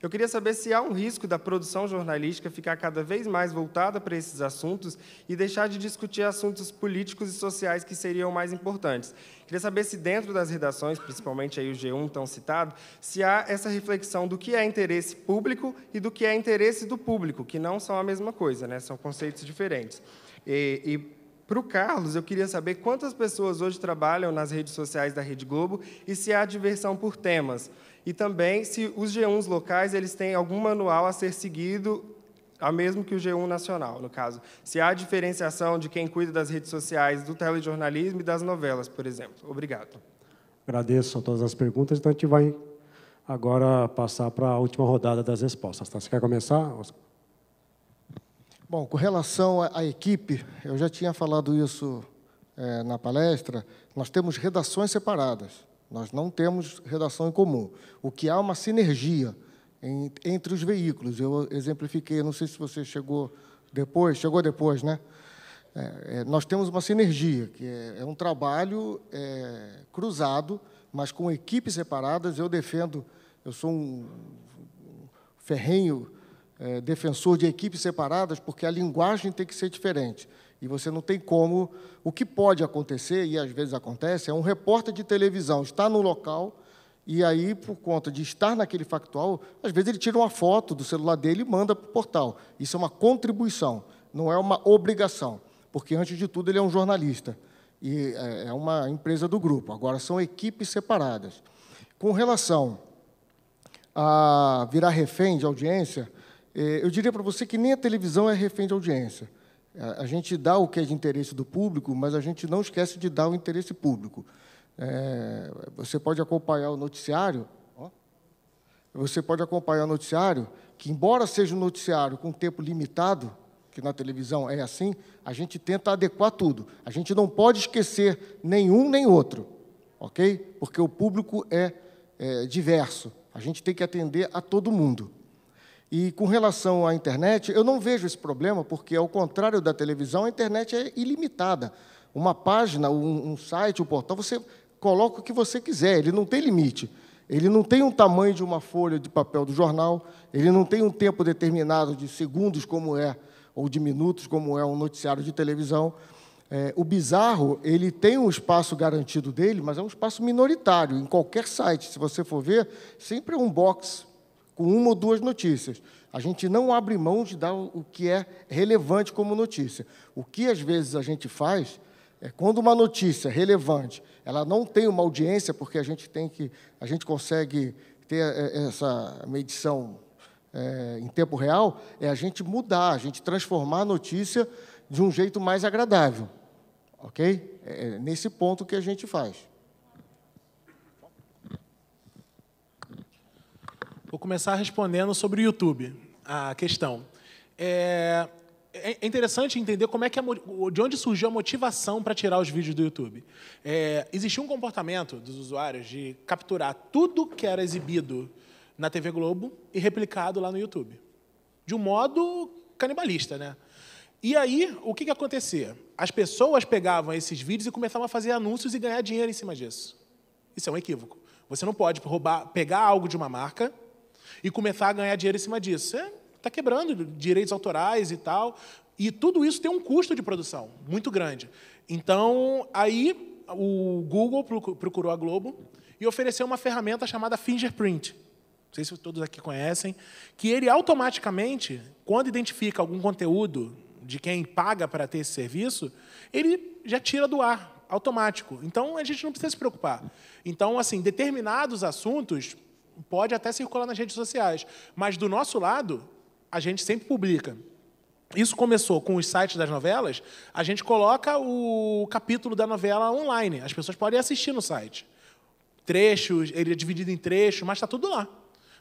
Eu queria saber se há um risco da produção jornalística ficar cada vez mais voltada para esses assuntos e deixar de discutir assuntos políticos e sociais que seriam mais importantes. Queria saber se dentro das redações, principalmente aí o G1 tão citado, se há essa reflexão do que é interesse público e do que é interesse do público, que não são a mesma coisa, né? são conceitos diferentes. e, e para o Carlos, eu queria saber quantas pessoas hoje trabalham nas redes sociais da Rede Globo e se há diversão por temas e também se os G1s locais eles têm algum manual a ser seguido, a mesmo que o G1 nacional, no caso. Se há diferenciação de quem cuida das redes sociais, do telejornalismo e das novelas, por exemplo. Obrigado. Agradeço todas as perguntas, então a gente vai agora passar para a última rodada das respostas. Tá? Você quer começar, Bom, com relação à equipe, eu já tinha falado isso é, na palestra, nós temos redações separadas. Nós não temos redação em comum. O que há é uma sinergia em, entre os veículos. Eu exemplifiquei, não sei se você chegou depois, chegou depois, né? É, é, nós temos uma sinergia, que é, é um trabalho é, cruzado, mas com equipes separadas. Eu defendo, eu sou um ferrenho é, defensor de equipes separadas, porque a linguagem tem que ser diferente. E você não tem como. O que pode acontecer, e às vezes acontece, é um repórter de televisão está no local e aí, por conta de estar naquele factual, às vezes ele tira uma foto do celular dele e manda para o portal. Isso é uma contribuição, não é uma obrigação, porque antes de tudo ele é um jornalista e é, é uma empresa do grupo. Agora são equipes separadas. Com relação a virar refém de audiência, eh, eu diria para você que nem a televisão é refém de audiência. A gente dá o que é de interesse do público, mas a gente não esquece de dar o interesse público. É, você pode acompanhar o noticiário, ó, você pode acompanhar o noticiário, que embora seja um noticiário com tempo limitado, que na televisão é assim, a gente tenta adequar tudo. A gente não pode esquecer nenhum nem outro, ok? Porque o público é, é diverso. A gente tem que atender a todo mundo. E com relação à internet, eu não vejo esse problema, porque, ao contrário da televisão, a internet é ilimitada. Uma página, um, um site, um portal, você coloca o que você quiser, ele não tem limite. Ele não tem um tamanho de uma folha de papel do jornal, ele não tem um tempo determinado de segundos, como é, ou de minutos, como é um noticiário de televisão. É, o bizarro, ele tem um espaço garantido dele, mas é um espaço minoritário, em qualquer site. Se você for ver, sempre é um box com uma ou duas notícias. A gente não abre mão de dar o que é relevante como notícia. O que às vezes a gente faz é quando uma notícia relevante, ela não tem uma audiência, porque a gente tem que, a gente consegue ter é, é, essa medição é, em tempo real, é a gente mudar, a gente transformar a notícia de um jeito mais agradável, ok? É, é nesse ponto que a gente faz. Vou começar respondendo sobre o YouTube, a questão. É, é, é interessante entender como é que a, de onde surgiu a motivação para tirar os vídeos do YouTube. É, existia um comportamento dos usuários de capturar tudo que era exibido na TV Globo e replicado lá no YouTube, de um modo canibalista, né? E aí, o que, que acontecia? As pessoas pegavam esses vídeos e começavam a fazer anúncios e ganhar dinheiro em cima disso. Isso é um equívoco. Você não pode roubar, pegar algo de uma marca e começar a ganhar dinheiro em cima disso. Você está quebrando direitos autorais e tal. E tudo isso tem um custo de produção muito grande. Então, aí o Google procurou a Globo e ofereceu uma ferramenta chamada Fingerprint. Não sei se todos aqui conhecem, que ele automaticamente, quando identifica algum conteúdo de quem paga para ter esse serviço, ele já tira do ar, automático. Então a gente não precisa se preocupar. Então, assim, determinados assuntos pode até circular nas redes sociais, mas do nosso lado, a gente sempre publica. Isso começou com os sites das novelas, a gente coloca o capítulo da novela online, as pessoas podem assistir no site. Trechos, ele é dividido em trechos, mas está tudo lá.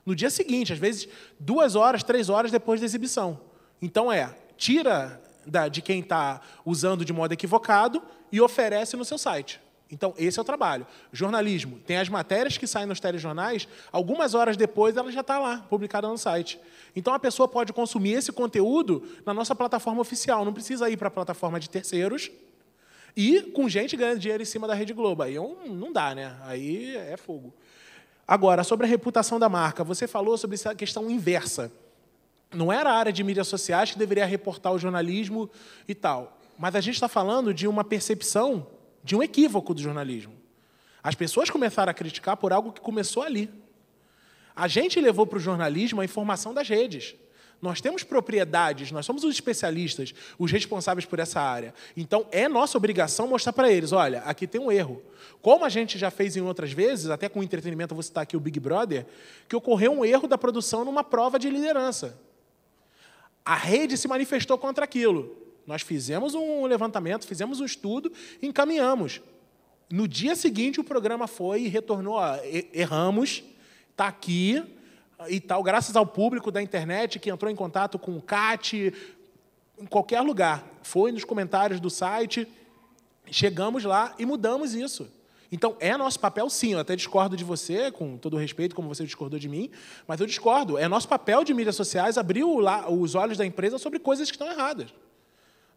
No dia seguinte, às vezes duas horas, três horas depois da exibição. Então é, tira da, de quem está usando de modo equivocado e oferece no seu site. Então, esse é o trabalho. Jornalismo. Tem as matérias que saem nos telejornais, algumas horas depois ela já está lá, publicada no site. Então, a pessoa pode consumir esse conteúdo na nossa plataforma oficial, não precisa ir para a plataforma de terceiros e com gente ganhando dinheiro em cima da Rede Globo. Aí é não dá, né? Aí é fogo. Agora, sobre a reputação da marca, você falou sobre essa questão inversa. Não era a área de mídias sociais que deveria reportar o jornalismo e tal. Mas a gente está falando de uma percepção de um equívoco do jornalismo. As pessoas começaram a criticar por algo que começou ali. A gente levou para o jornalismo a informação das redes. Nós temos propriedades, nós somos os especialistas, os responsáveis por essa área. Então, é nossa obrigação mostrar para eles: olha, aqui tem um erro. Como a gente já fez em outras vezes, até com entretenimento, vou citar aqui o Big Brother, que ocorreu um erro da produção numa prova de liderança. A rede se manifestou contra aquilo. Nós fizemos um levantamento, fizemos um estudo, encaminhamos. No dia seguinte, o programa foi e retornou. Ó, erramos, está aqui e tal. Graças ao público da internet que entrou em contato com o CAT, em qualquer lugar. Foi nos comentários do site, chegamos lá e mudamos isso. Então, é nosso papel, sim. Eu até discordo de você, com todo respeito, como você discordou de mim, mas eu discordo. É nosso papel de mídias sociais abrir o, os olhos da empresa sobre coisas que estão erradas.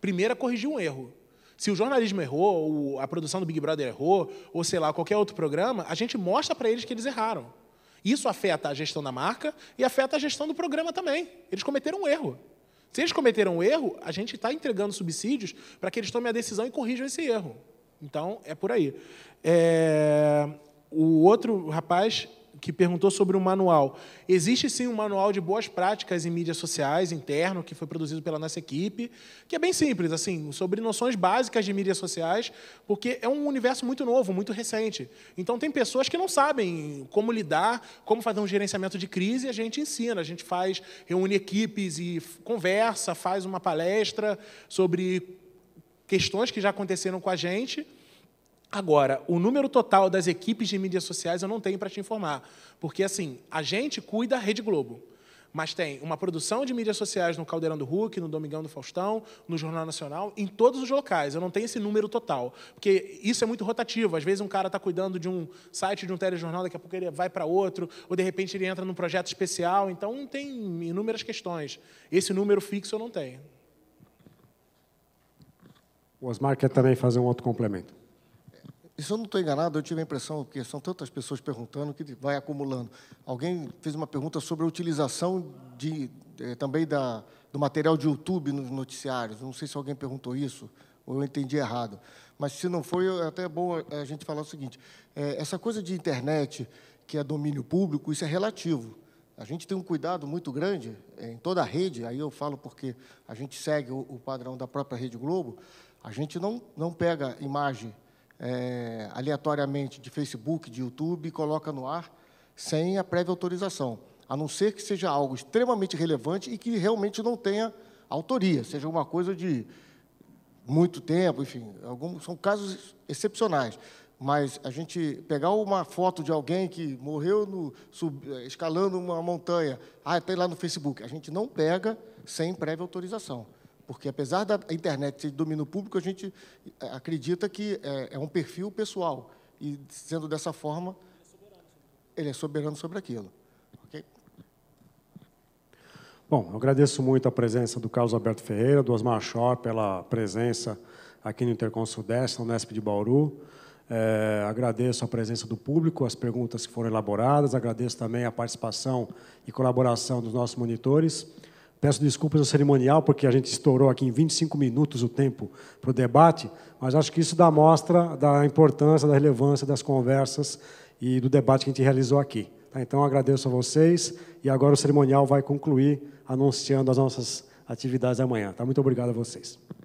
Primeiro é corrigir um erro. Se o jornalismo errou, ou a produção do Big Brother errou, ou sei lá, qualquer outro programa, a gente mostra para eles que eles erraram. Isso afeta a gestão da marca e afeta a gestão do programa também. Eles cometeram um erro. Se eles cometeram um erro, a gente está entregando subsídios para que eles tomem a decisão e corrijam esse erro. Então, é por aí. É... O outro rapaz que perguntou sobre o manual. Existe sim um manual de boas práticas em mídias sociais interno que foi produzido pela nossa equipe, que é bem simples, assim, sobre noções básicas de mídias sociais, porque é um universo muito novo, muito recente. Então tem pessoas que não sabem como lidar, como fazer um gerenciamento de crise, e a gente ensina, a gente faz, reúne equipes e conversa, faz uma palestra sobre questões que já aconteceram com a gente Agora, o número total das equipes de mídias sociais eu não tenho para te informar, porque assim, a gente cuida da Rede Globo, mas tem uma produção de mídias sociais no Caldeirão do Hulk, no Domingão do Faustão, no Jornal Nacional, em todos os locais. Eu não tenho esse número total, porque isso é muito rotativo. Às vezes um cara está cuidando de um site, de um telejornal, daqui a pouco ele vai para outro, ou de repente ele entra num projeto especial. Então tem inúmeras questões. Esse número fixo eu não tenho. O Osmar quer também fazer um outro complemento. E se eu não estou enganado, eu tive a impressão, porque são tantas pessoas perguntando que vai acumulando. Alguém fez uma pergunta sobre a utilização de, eh, também da, do material de YouTube nos noticiários. Não sei se alguém perguntou isso ou eu entendi errado. Mas se não foi, é até bom eh, a gente falar o seguinte: eh, essa coisa de internet que é domínio público, isso é relativo. A gente tem um cuidado muito grande eh, em toda a rede, aí eu falo porque a gente segue o, o padrão da própria Rede Globo, a gente não, não pega imagem é, aleatoriamente de Facebook, de YouTube e coloca no ar sem a prévia autorização, a não ser que seja algo extremamente relevante e que realmente não tenha autoria, seja alguma coisa de muito tempo, enfim, alguns são casos excepcionais. Mas a gente pegar uma foto de alguém que morreu no, sub, escalando uma montanha, ah, está lá no Facebook, a gente não pega sem prévia autorização. Porque, apesar da internet ser de domínio público, a gente eh, acredita que eh, é, um perfil pessoal. E, sendo dessa forma, ele é soberano sobre aquilo. Okay? Bom, eu agradeço muito a presença do Carlos Alberto Ferreira, do Osmar Shore, pela presença aqui no Intercon Sudeste, no Nesp de Bauru. É, agradeço a presença do público, as perguntas que foram elaboradas, agradeço também a participação e colaboração dos nossos monitores. Peço desculpas ao cerimonial, porque a gente estourou aqui em 25 minutos o tempo para o debate, mas acho que isso dá mostra da importância, da relevância das conversas e do debate que a gente realizou aqui. Tá? Então, agradeço a vocês e agora o cerimonial vai concluir anunciando as nossas atividades amanhã. Tá? Muito obrigado a vocês.